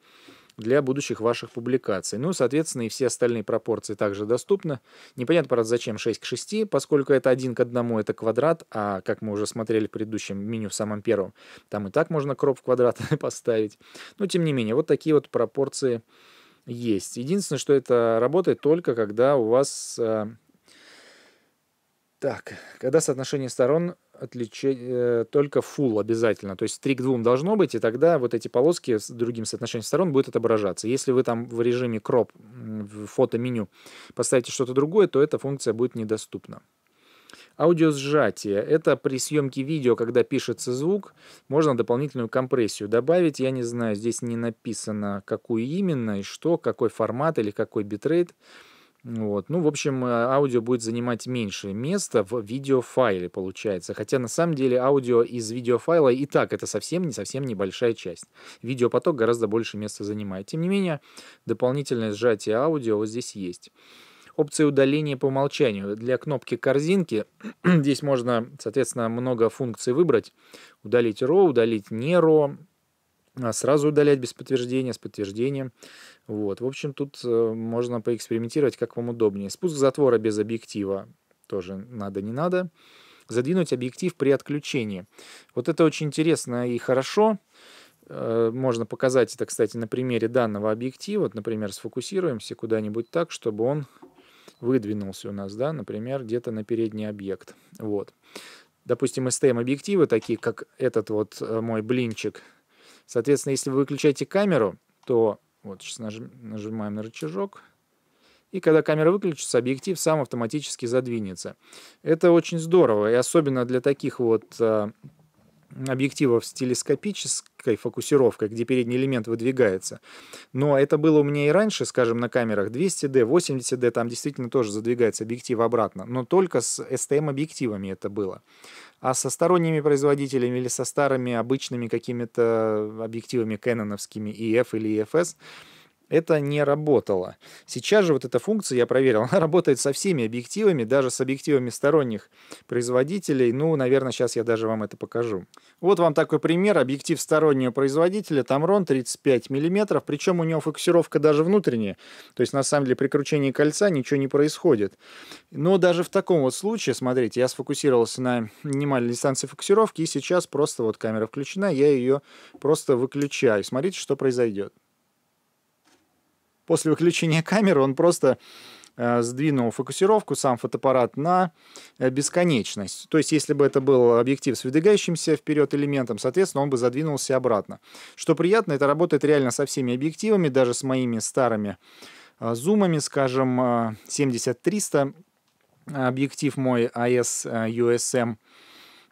для будущих ваших публикаций. Ну, соответственно, и все остальные пропорции также доступны. Непонятно, правда, зачем 6 к 6, поскольку это 1 к 1 это квадрат, а как мы уже смотрели в предыдущем меню в самом первом, там и так можно кроп в квадрат поставить. Но, тем не менее, вот такие вот пропорции есть. Единственное, что это работает только, когда у вас а, так, когда соотношение сторон отличать э, только full обязательно. То есть 3 к 2 должно быть, и тогда вот эти полоски с другим соотношением сторон будут отображаться. Если вы там в режиме crop в фото меню поставите что-то другое, то эта функция будет недоступна. Аудиосжатие. Это при съемке видео, когда пишется звук, можно дополнительную компрессию добавить. Я не знаю, здесь не написано, какую именно и что, какой формат или какой битрейт. Вот. Ну, в общем, э, аудио будет занимать меньше места в видеофайле, получается. Хотя, на самом деле, аудио из видеофайла и так это совсем не совсем небольшая часть. Видеопоток гораздо больше места занимает. Тем не менее, дополнительное сжатие аудио вот здесь есть. Опция удаления по умолчанию. Для кнопки корзинки здесь можно, соответственно, много функций выбрать. Удалить RAW, удалить не RAW, а, сразу удалять без подтверждения, с подтверждением. Вот. В общем, тут э, можно поэкспериментировать, как вам удобнее. Спуск затвора без объектива тоже надо, не надо. Задвинуть объектив при отключении. Вот это очень интересно и хорошо. Э, можно показать это, кстати, на примере данного объектива. Вот, например, сфокусируемся куда-нибудь так, чтобы он выдвинулся у нас, да, например, где-то на передний объект. Вот. Допустим, STM-объективы, такие как этот вот э, мой блинчик – Соответственно, если вы выключаете камеру, то вот сейчас нажимаем на рычажок, и когда камера выключится, объектив сам автоматически задвинется. Это очень здорово, и особенно для таких вот а, объективов с телескопической фокусировкой, где передний элемент выдвигается. Но это было у меня и раньше, скажем, на камерах 200D, 80D, там действительно тоже задвигается объектив обратно, но только с STM-объективами эм это было. А со сторонними производителями или со старыми обычными какими-то объективами каноновскими EF или EFS – это не работало. Сейчас же вот эта функция, я проверил, она работает со всеми объективами, даже с объективами сторонних производителей. Ну, наверное, сейчас я даже вам это покажу. Вот вам такой пример. Объектив стороннего производителя, Tamron 35 мм, причем у него фокусировка даже внутренняя. То есть, на самом деле, при кручении кольца ничего не происходит. Но даже в таком вот случае, смотрите, я сфокусировался на минимальной дистанции фокусировки, и сейчас просто вот камера включена, я ее просто выключаю. Смотрите, что произойдет после выключения камеры он просто э, сдвинул фокусировку, сам фотоаппарат, на э, бесконечность. То есть, если бы это был объектив с выдвигающимся вперед элементом, соответственно, он бы задвинулся обратно. Что приятно, это работает реально со всеми объективами, даже с моими старыми э, зумами, скажем, 70-300, объектив мой AS USM –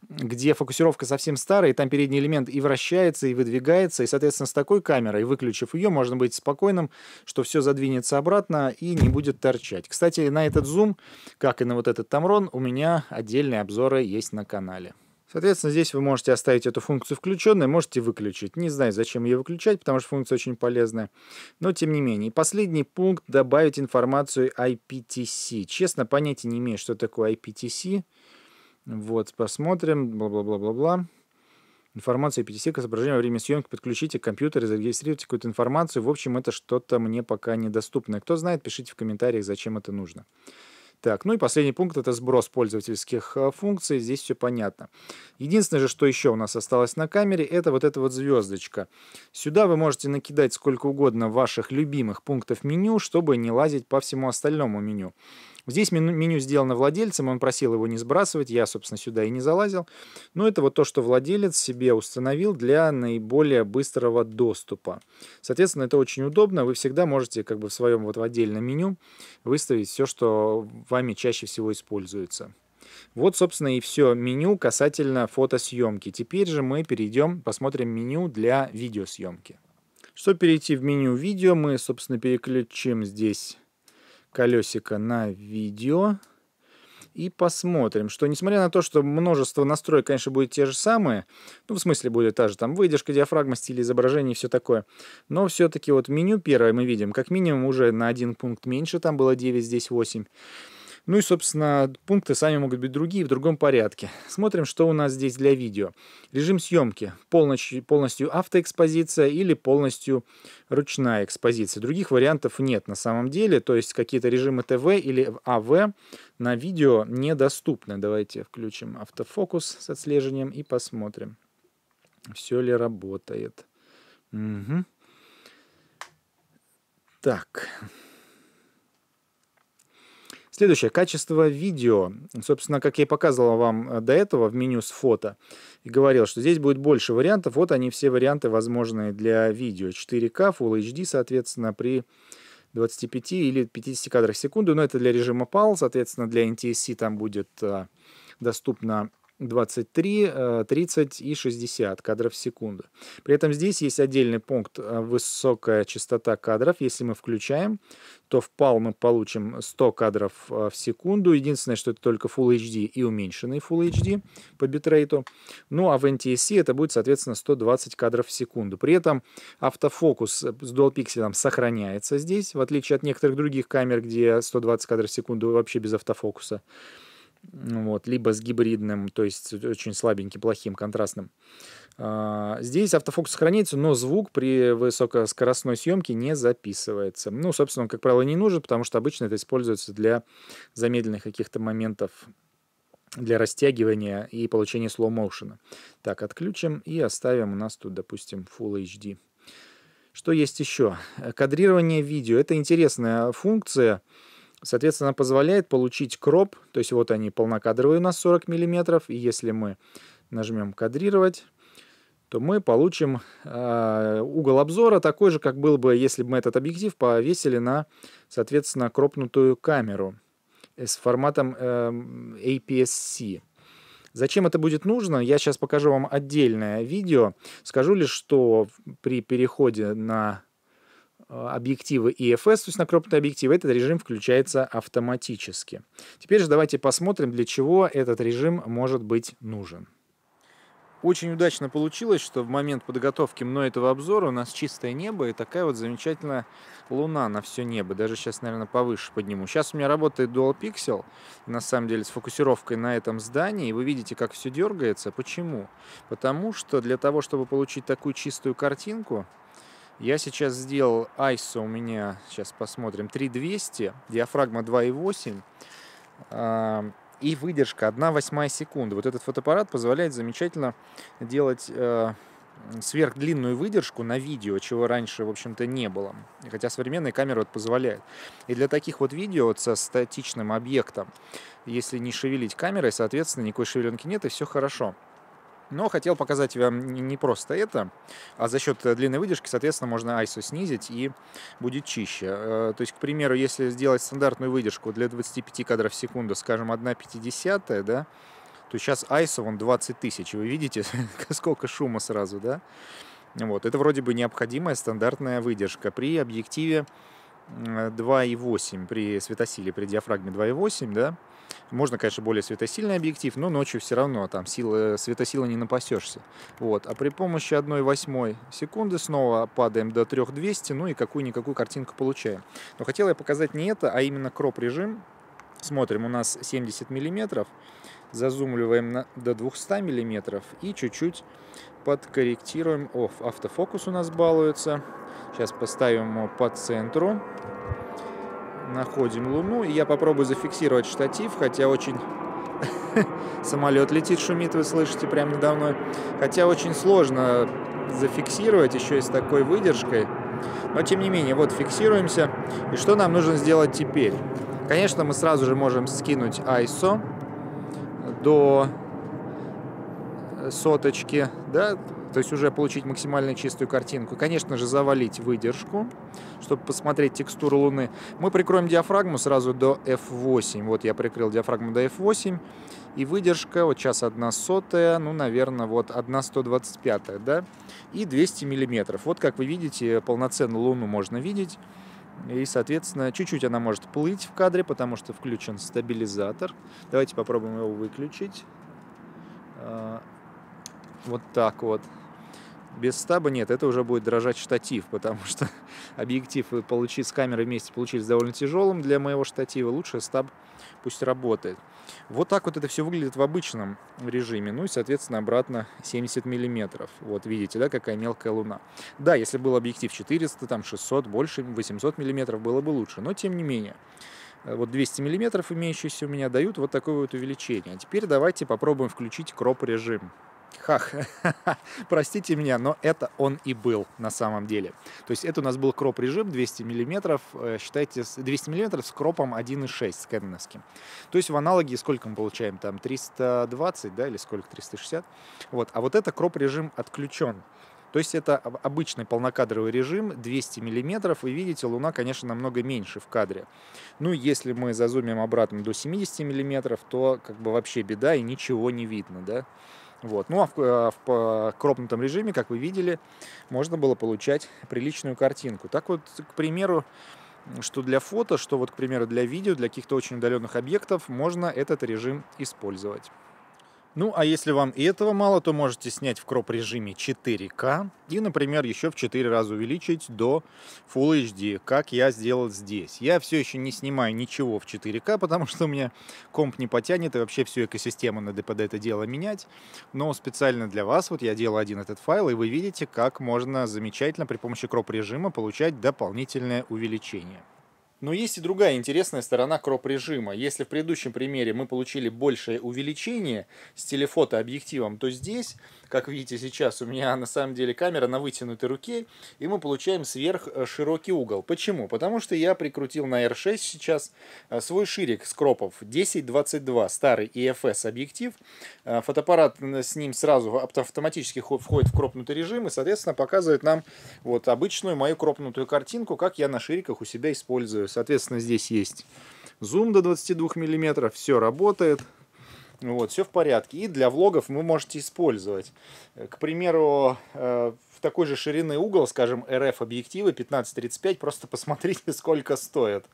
где фокусировка совсем старая, и там передний элемент и вращается, и выдвигается, и, соответственно, с такой камерой, выключив ее, можно быть спокойным, что все задвинется обратно и не будет торчать. Кстати, на этот зум, как и на вот этот Tamron, у меня отдельные обзоры есть на канале. Соответственно, здесь вы можете оставить эту функцию включенной, можете выключить. Не знаю, зачем ее выключать, потому что функция очень полезная. Но тем не менее. последний пункт — добавить информацию IPTC. Честно, понятия не имею, что такое IPTC. Вот, посмотрим, бла-бла-бла-бла-бла. Информация пересека, изображение во время съемки, подключите компьютер и зарегистрируйте какую-то информацию. В общем, это что-то мне пока недоступное. Кто знает, пишите в комментариях, зачем это нужно. Так, ну и последний пункт — это сброс пользовательских э, функций. Здесь все понятно. Единственное же, что еще у нас осталось на камере, это вот эта вот звездочка. Сюда вы можете накидать сколько угодно ваших любимых пунктов меню, чтобы не лазить по всему остальному меню. Здесь меню сделано владельцем, он просил его не сбрасывать, я, собственно, сюда и не залазил. Но это вот то, что владелец себе установил для наиболее быстрого доступа. Соответственно, это очень удобно, вы всегда можете как бы в своем вот в отдельном меню выставить все, что вами чаще всего используется. Вот, собственно, и все меню касательно фотосъемки. Теперь же мы перейдем, посмотрим меню для видеосъемки. Чтобы перейти в меню видео, мы, собственно, переключим здесь колесико на видео и посмотрим, что несмотря на то, что множество настроек, конечно, будет те же самые, ну, в смысле будет та же там выдержка, диафрагма, стиль изображения и все такое, но все-таки вот меню первое мы видим, как минимум уже на один пункт меньше, там было 9, здесь 8. Ну и, собственно, пункты сами могут быть другие, в другом порядке. Смотрим, что у нас здесь для видео. Режим съемки. Полностью, полностью автоэкспозиция или полностью ручная экспозиция. Других вариантов нет на самом деле. То есть какие-то режимы ТВ или АВ на видео недоступны. Давайте включим автофокус с отслеживанием и посмотрим, все ли работает. Угу. Так. Следующее, качество видео. Собственно, как я показывал вам э, до этого в меню с фото, и говорил, что здесь будет больше вариантов. Вот они все варианты возможные для видео. 4К, Full HD, соответственно, при 25 или 50 кадрах в секунду. Но это для режима PAL, соответственно, для NTSC там будет э, доступно 23, 30 э, и 60 кадров в секунду. При этом здесь есть отдельный пункт э, «Высокая частота кадров». Если мы включаем, то в PAL мы получим 100 кадров э, в секунду. Единственное, что это только Full HD и уменьшенный Full HD по битрейту. Ну а в NTSC это будет, соответственно, 120 кадров в секунду. При этом автофокус с дуал-пикселем сохраняется здесь, в отличие от некоторых других камер, где 120 кадров в секунду вообще без автофокуса. Ну вот, либо с гибридным, то есть очень слабеньким, плохим, контрастным. А, здесь автофокус сохраняется, но звук при высокоскоростной съемке не записывается. Ну, собственно, он, как правило, не нужен, потому что обычно это используется для замедленных каких-то моментов для растягивания и получения слоу-моушена. Так, отключим и оставим у нас тут, допустим, Full HD. Что есть еще? Кадрирование видео. Это интересная функция. Соответственно, позволяет получить кроп, то есть вот они полнокадровые у нас 40 мм, и если мы нажмем кадрировать, то мы получим э, угол обзора такой же, как был бы, если бы мы этот объектив повесили на, соответственно, кропнутую камеру с форматом э, эм, APS-C. Зачем это будет нужно, я сейчас покажу вам отдельное видео. Скажу лишь, что при переходе на Э, объективы EFS, то есть на крупные объективы, этот режим включается автоматически. Теперь же давайте посмотрим, для чего этот режим может быть нужен. Очень удачно получилось, что в момент подготовки мной этого обзора у нас чистое небо и такая вот замечательная луна на все небо. Даже сейчас, наверное, повыше подниму. Сейчас у меня работает Dual Pixel, на самом деле, с фокусировкой на этом здании. И вы видите, как все дергается. Почему? Потому что для того, чтобы получить такую чистую картинку, я сейчас сделал ISO у меня, сейчас посмотрим, 3200, диафрагма 2,8 и выдержка 1 восьмая секунды. Вот этот фотоаппарат позволяет замечательно делать э, сверхдлинную выдержку на видео, чего раньше, в общем-то, не было. Хотя современные камеры вот позволяют. И для таких вот видео вот со статичным объектом, если не шевелить камерой, соответственно, никакой шевеленки нет, и все хорошо. Но хотел показать вам не просто это, а за счет э, длинной выдержки, соответственно, можно ISO снизить и будет чище. Э, то есть, к примеру, если сделать стандартную выдержку для 25 кадров в секунду, скажем, 1,5, да, то сейчас ISO вон 20 тысяч. Вы видите, сколько шума сразу, да? Вот, это вроде бы необходимая стандартная выдержка. При объективе 2,8, при светосиле, при диафрагме 2,8, да, можно, конечно, более светосильный объектив, но ночью все равно а там сила, э, светосила не напасешься. Вот. А при помощи 1,8 секунды снова падаем до 3200, ну и какую-никакую картинку получаем. Но хотел я показать не это, а именно кроп-режим. Смотрим, у нас 70 миллиметров, зазумливаем на, до 200 миллиметров и чуть-чуть подкорректируем. О, автофокус у нас балуется. Сейчас поставим его по центру находим Луну. И я попробую зафиксировать штатив, хотя очень... Самолет летит, шумит, вы слышите, прямо надо мной. Хотя очень сложно зафиксировать еще и с такой выдержкой. Но тем не менее, вот фиксируемся. И что нам нужно сделать теперь? Конечно, мы сразу же можем скинуть ISO до соточки, да, то есть уже получить максимально чистую картинку. Конечно же, завалить выдержку, чтобы посмотреть текстуру Луны. Мы прикроем диафрагму сразу до F8. Вот я прикрыл диафрагму до F8. И выдержка, вот сейчас 1 сотая, ну, наверное, вот 1 125, да? И 200 миллиметров. Вот, как вы видите, полноценную Луну можно видеть. И, соответственно, чуть-чуть она может плыть в кадре, потому что включен стабилизатор. Давайте попробуем его выключить. А, вот так вот без стаба нет, это уже будет дрожать штатив, потому что объектив получить с камерой вместе получились довольно тяжелым для моего штатива. Лучше стаб пусть работает. Вот так вот это все выглядит в обычном режиме. Ну и, соответственно, обратно 70 миллиметров. Вот видите, да, какая мелкая луна. Да, если был объектив 400, там 600, больше 800 миллиметров было бы лучше, но тем не менее э, вот 200 миллиметров имеющиеся у меня дают вот такое вот увеличение. А теперь давайте попробуем включить кроп режим. Хах, простите меня, но это он и был на самом деле. То есть это у нас был кроп-режим 200 мм, э, считайте, 200 мм с кропом 1,6 с То есть в аналоге сколько мы получаем? Там 320, да, или сколько? 360? Вот. А вот это кроп-режим отключен. То есть это обычный полнокадровый режим, 200 миллиметров, Вы видите, Луна, конечно, намного меньше в кадре. Ну, если мы зазумим обратно до 70 миллиметров, то как бы вообще беда и ничего не видно, да. Вот. Ну а в, э, в э, кропнутом режиме, как вы видели, можно было получать приличную картинку. Так вот, к примеру, что для фото, что вот, к примеру, для видео, для каких-то очень удаленных объектов можно этот режим использовать. Ну, а если вам и этого мало, то можете снять в кроп режиме 4К и, например, еще в 4 раза увеличить до Full HD, как я сделал здесь. Я все еще не снимаю ничего в 4К, потому что у меня комп не потянет и вообще всю экосистему надо под это дело менять. Но специально для вас вот я делал один этот файл, и вы видите, как можно замечательно при помощи кроп режима получать дополнительное увеличение. Но есть и другая интересная сторона кроп-режима. Если в предыдущем примере мы получили большее увеличение с телефотообъективом, то здесь, как видите сейчас, у меня на самом деле камера на вытянутой руке, и мы получаем сверх э, широкий угол. Почему? Потому что я прикрутил на R6 сейчас э, свой ширик с кропов 10-22, старый EFS объектив. Э, фотоаппарат с ним сразу автоматически входит в кропнутый режим и, соответственно, показывает нам вот обычную мою кропнутую картинку, как я на шириках у себя использую Соответственно, здесь есть зум до 22 миллиметров все работает. Вот, все в порядке. И для влогов вы можете использовать. К примеру, э, в такой же ширины угол, скажем, RF объективы 15-35, просто посмотрите, сколько стоит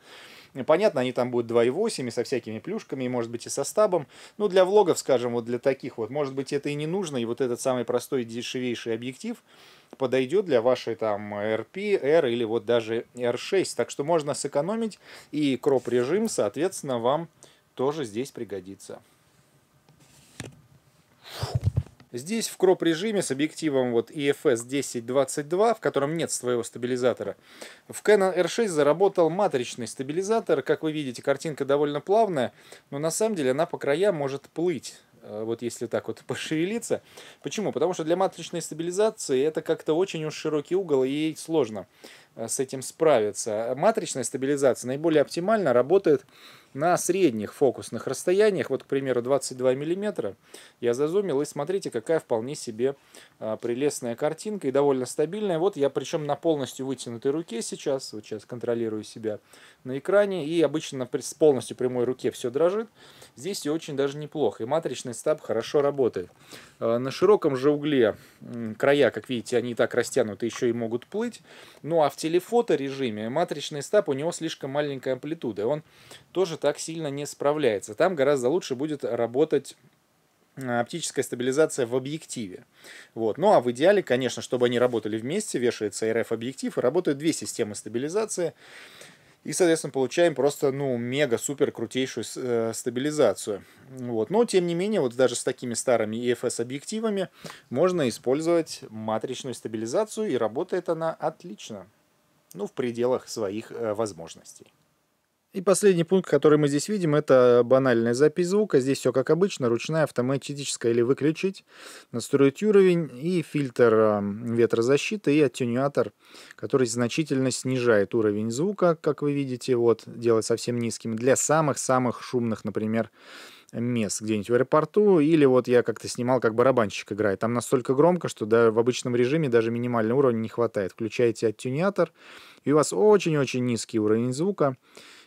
ну, Понятно, они там будут 2.8 и со всякими плюшками, и может быть и со стабом. Ну, для влогов, скажем, вот для таких вот, может быть это и не нужно, и вот этот самый простой дешевейший объектив – подойдет для вашей там RP, R или вот даже R6. Так что можно сэкономить и кроп режим, соответственно, вам тоже здесь пригодится. Здесь в кроп режиме с объективом вот EFS 1022, в котором нет своего стабилизатора, в Canon R6 заработал матричный стабилизатор. Как вы видите, картинка довольно плавная, но на самом деле она по краям может плыть. Э, вот если так вот пошевелиться. Почему? Потому что для матричной стабилизации это как-то очень уж широкий угол, и ей сложно Э, с этим справиться. Матричная стабилизация наиболее оптимально работает на средних фокусных расстояниях. Вот, к примеру, 22 мм я зазумил, и смотрите, какая вполне себе э, прелестная картинка и довольно стабильная. Вот я причем на полностью вытянутой руке сейчас, вот сейчас контролирую себя на экране, и обычно с полностью прямой руке все дрожит. Здесь все очень даже неплохо, и матричный стаб хорошо работает. Э, на широком же угле края, как видите, они и так растянуты, еще и могут плыть. Ну а в теле телефоторежиме матричный стаб, у него слишком маленькая амплитуда, он тоже так сильно не справляется. Там гораздо лучше будет работать а, оптическая стабилизация в объективе. Вот. Ну а в идеале, конечно, чтобы они работали вместе, вешается rf объектив и работают две системы стабилизации. И, соответственно, получаем просто, ну, мега-супер крутейшую э, стабилизацию. Вот. Но, тем не менее, вот даже с такими старыми EFS-объективами можно использовать матричную стабилизацию, и работает она отлично ну, в пределах своих э, возможностей. И последний пункт, который мы здесь видим, это банальная запись звука. Здесь все как обычно, ручная, автоматическая или выключить, настроить уровень и фильтр эм, ветрозащиты и аттенюатор, который значительно снижает уровень звука, как вы видите, вот, делает совсем низким для самых-самых шумных, например, мест где-нибудь в аэропорту, или вот я как-то снимал, как барабанщик играет. Там настолько громко, что даже в обычном режиме даже минимального уровня не хватает. Включаете оттюнятор, и у вас очень-очень низкий уровень звука,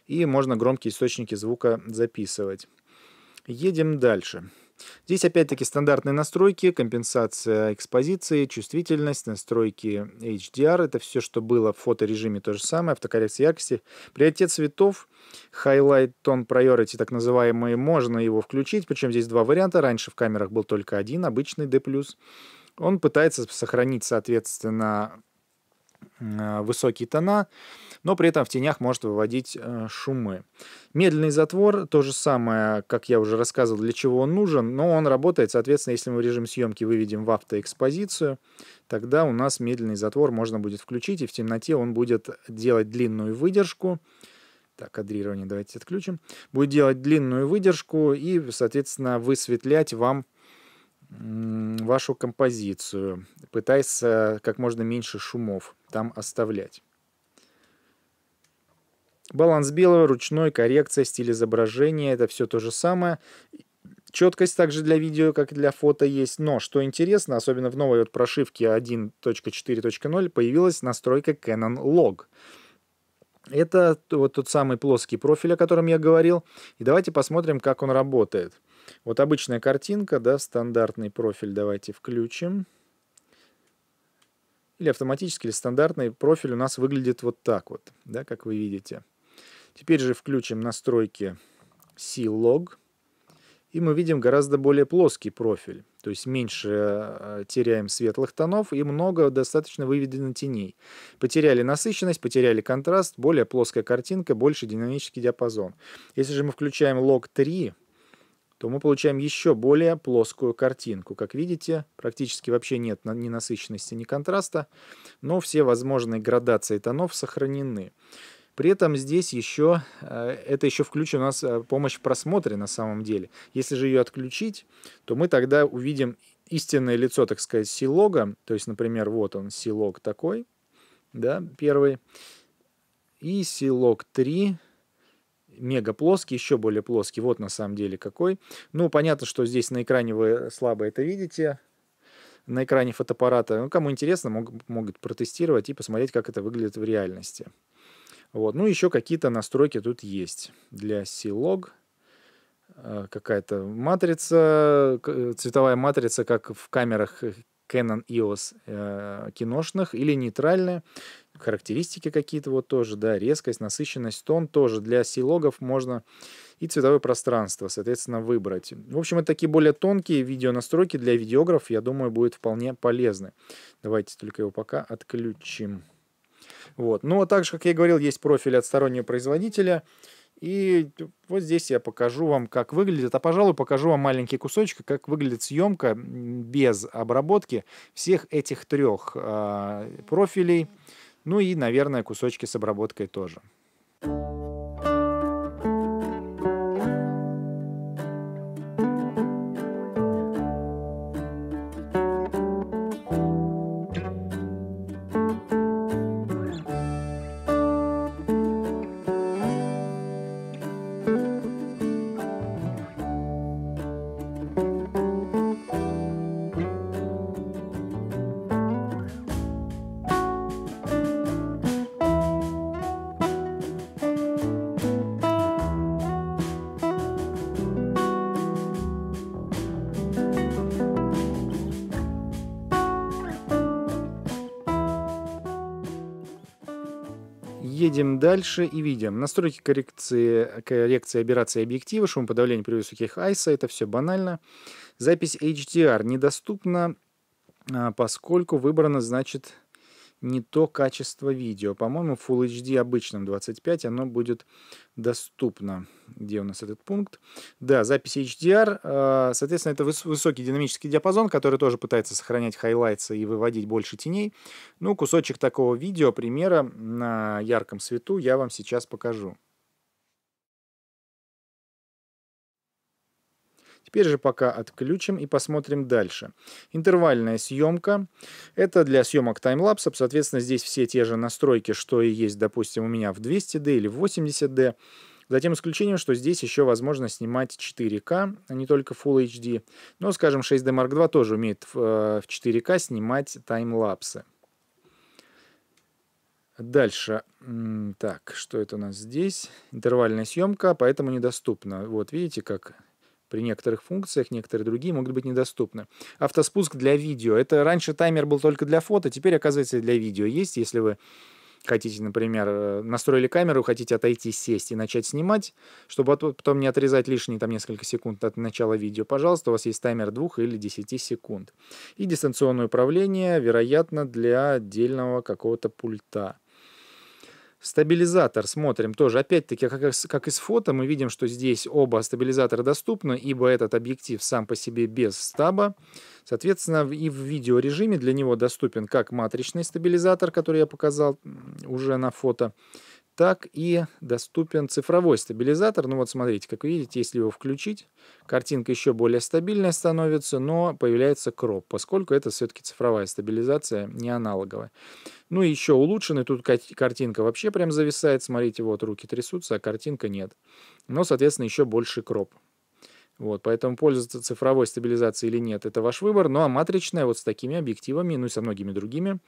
и можно громкие источники звука записывать. Едем дальше. Здесь опять-таки стандартные настройки, компенсация экспозиции, чувствительность, настройки HDR. Это все, что было в фоторежиме, то же самое, автокоррекция яркости. Приоритет цветов, Highlight Tone Priority, так называемые можно его включить. Причем здесь два варианта. Раньше в камерах был только один, обычный D+. Он пытается сохранить, соответственно, Э, высокие тона, но при этом в тенях может выводить э, шумы. Медленный затвор, то же самое, как я уже рассказывал, для чего он нужен, но он работает, соответственно, если мы режим съемки выведем в автоэкспозицию, тогда у нас медленный затвор можно будет включить, и в темноте он будет делать длинную выдержку, так, кадрирование давайте отключим. Будет делать длинную выдержку и, соответственно, высветлять вам вашу композицию, пытаясь как можно меньше шумов там оставлять. Баланс белого, ручной, коррекция, стиль изображения, это все то же самое. Четкость также для видео, как и для фото есть. Но, что интересно, особенно в новой вот прошивке 1.4.0 появилась настройка Canon Log. Это вот тот самый плоский профиль, о котором я говорил. И давайте посмотрим, как он работает. Вот обычная картинка, да, стандартный профиль давайте включим. Или автоматически, или стандартный профиль у нас выглядит вот так вот, да, как вы видите. Теперь же включим настройки C-Log. И мы видим гораздо более плоский профиль. То есть меньше э, теряем светлых тонов и много достаточно выведено теней. Потеряли насыщенность, потеряли контраст, более плоская картинка, больше динамический диапазон. Если же мы включаем лог 3, то мы получаем еще более плоскую картинку. Как видите, практически вообще нет ни насыщенности, ни контраста, но все возможные градации тонов сохранены. При этом здесь еще, э, это еще включена у нас э, помощь в просмотре на самом деле. Если же ее отключить, то мы тогда увидим истинное лицо, так сказать, силога. То есть, например, вот он, силог такой, да, первый. И силог 3, мега плоский, еще более плоский. Вот на самом деле какой. Ну, понятно, что здесь на экране вы слабо это видите. На экране фотоаппарата. Ну, кому интересно, мог, могут протестировать и посмотреть, как это выглядит в реальности. Вот. Ну, еще какие-то настройки тут есть. Для C-Log э, какая-то матрица, цветовая матрица, как в камерах Canon EOS э, киношных, или нейтральная характеристики какие-то вот тоже, да, резкость, насыщенность, тон тоже. Для силогов можно и цветовое пространство, соответственно, выбрать. В общем, это такие более тонкие видеонастройки для видеографов, я думаю, будет вполне полезны. Давайте только его пока отключим. Вот. Ну, а также, как я и говорил, есть профиль от стороннего производителя. И вот здесь я покажу вам, как выглядит. А, пожалуй, покажу вам маленький кусочек, как выглядит съемка без обработки всех этих трех э, а, профилей. Ну и, наверное, кусочки с обработкой тоже. Дальше и видим. Настройки коррекции, коррекции аберрации объектива, шумоподавление при высоких ISO. Это все банально. Запись HDR недоступна, а, поскольку выбрана, значит, не то качество видео. По-моему, Full HD обычном 25, оно будет доступно. Где у нас этот пункт? Да, запись HDR. Э, соответственно, это высокий динамический диапазон, который тоже пытается сохранять хайлайтсы и выводить больше теней. Ну, кусочек такого видео, примера на ярком свету я вам сейчас покажу. Теперь же пока отключим и посмотрим дальше. Интервальная съемка. Это для съемок таймлапсов. Соответственно, здесь все те же настройки, что и есть, допустим, у меня в 200D или в 80D. Затем исключением, что здесь еще возможно снимать 4К, а не только Full HD. Но, скажем, 6D Mark II тоже умеет в 4К э, снимать таймлапсы. Дальше. Так, что это у нас здесь? Интервальная съемка, поэтому недоступна. Вот, видите, как при некоторых функциях, некоторые другие могут быть недоступны. Автоспуск для видео. Это раньше таймер был только для фото, теперь, оказывается, для видео есть. Если вы хотите, например, э, настроили камеру, хотите отойти, сесть и начать снимать, чтобы потом не отрезать лишние там несколько секунд от начала видео, пожалуйста, у вас есть таймер 2 или 10 секунд. И дистанционное управление, вероятно, для отдельного какого-то пульта. Стабилизатор смотрим тоже. Опять-таки, как, как и с фото, мы видим, что здесь оба стабилизатора доступны, ибо этот объектив сам по себе без стаба. Соответственно, и в видеорежиме для него доступен как матричный стабилизатор, который я показал уже на фото, так и доступен цифровой стабилизатор. Ну вот смотрите, как видите, если его включить, картинка еще более стабильная становится, но появляется кроп, поскольку это все-таки цифровая стабилизация, не аналоговая. Ну и еще улучшенный, тут картинка вообще прям зависает, смотрите, вот руки трясутся, а картинка нет. Но, соответственно, еще больше кроп. Вот, поэтому пользоваться цифровой стабилизацией или нет, это ваш выбор. Ну а матричная вот с такими объективами, ну и со многими другими,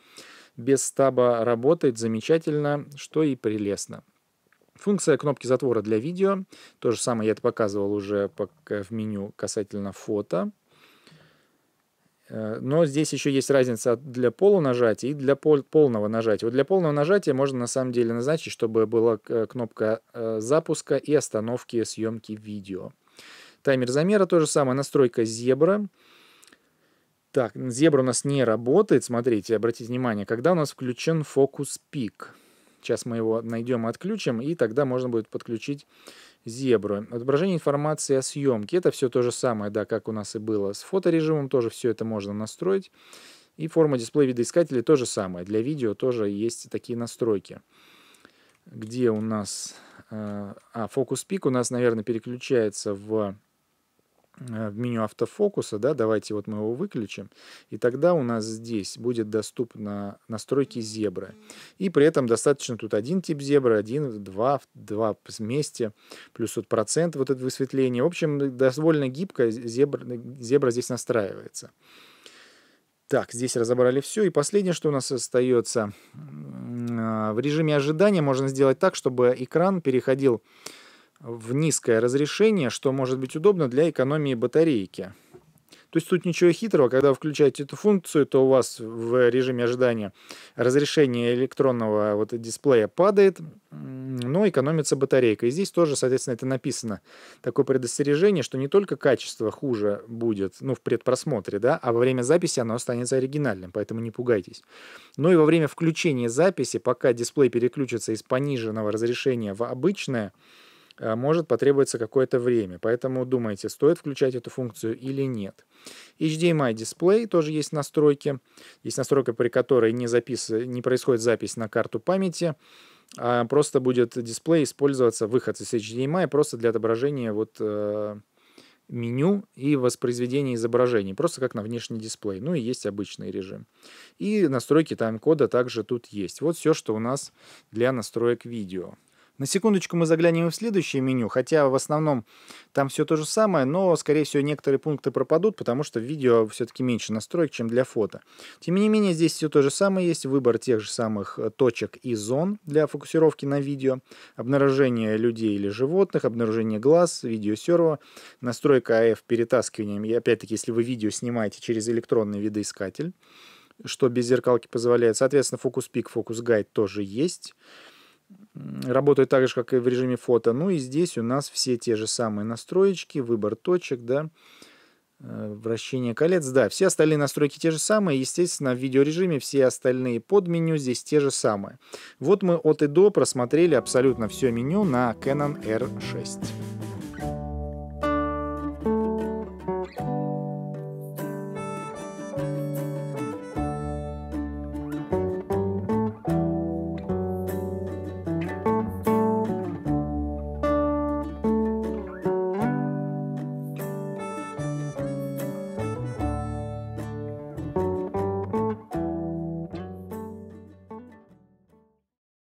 без стаба работает замечательно, что и прелестно. Функция кнопки затвора для видео. То же самое я это показывал уже в меню касательно фото. Э, но здесь еще есть разница для полунажатия и для пол полного нажатия. Вот для полного нажатия можно на самом деле назначить, чтобы была кнопка э, запуска и остановки съемки видео. Таймер замера то же самое, настройка зебра. Так, зебра у нас не работает. Смотрите, обратите внимание, когда у нас включен фокус пик. Сейчас мы его найдем и отключим, и тогда можно будет подключить зебру. Отображение информации о съемке. Это все то же самое, да, как у нас и было с фоторежимом. Тоже все это можно настроить. И форма дисплея видоискателя то же самое. Для видео тоже есть такие настройки. Где у нас... Э, а, фокус пик у нас, наверное, переключается в Э, в меню автофокуса, да, давайте вот мы его выключим, и тогда у нас здесь будет доступно настройки зебры. И при этом достаточно тут один тип зебры, один, два, два вместе, плюс вот процент вот это высветление. В общем, довольно гибко зебра, зебра здесь настраивается. Так, здесь разобрали все. И последнее, что у нас остается, э, в режиме ожидания можно сделать так, чтобы экран переходил в низкое разрешение, что может быть удобно для экономии батарейки. То есть тут ничего хитрого, когда вы включаете эту функцию, то у вас в режиме ожидания разрешение электронного вот дисплея падает, но экономится батарейка. И здесь тоже, соответственно, это написано. Такое предостережение, что не только качество хуже будет, ну, в предпросмотре, да, а во время записи оно останется оригинальным, поэтому не пугайтесь. Но и во время включения записи, пока дисплей переключится из пониженного разрешения в обычное, Э, может потребоваться какое-то время. Поэтому думайте, стоит включать эту функцию или нет. HDMI дисплей тоже есть настройки. Есть настройка, при которой не, запис... не происходит запись на карту памяти, а просто будет дисплей использоваться выход из HDMI просто для отображения вот э, меню и воспроизведения изображений, просто как на внешний дисплей. Ну и есть обычный режим. И настройки тайм-кода также тут есть. Вот все, что у нас для настроек видео. На секундочку мы заглянем в следующее меню, хотя в основном там все то же самое, но, скорее всего, некоторые пункты пропадут, потому что в видео все-таки меньше настроек, чем для фото. Тем не менее, здесь все то же самое есть, выбор тех же самых э, точек и зон для фокусировки на видео, обнаружение людей или животных, обнаружение глаз, видеосерва, настройка AF а перетаскиванием, и опять-таки, если вы видео снимаете через электронный видоискатель, что без зеркалки позволяет. Соответственно, фокус-пик, фокус-гайд тоже есть работает так же, как и в режиме фото. Ну и здесь у нас все те же самые настроечки, выбор точек, да, э, вращение колец, да, все остальные настройки те же самые, естественно, в видеорежиме все остальные под меню здесь те же самые. Вот мы от и до просмотрели абсолютно все меню на Canon R6.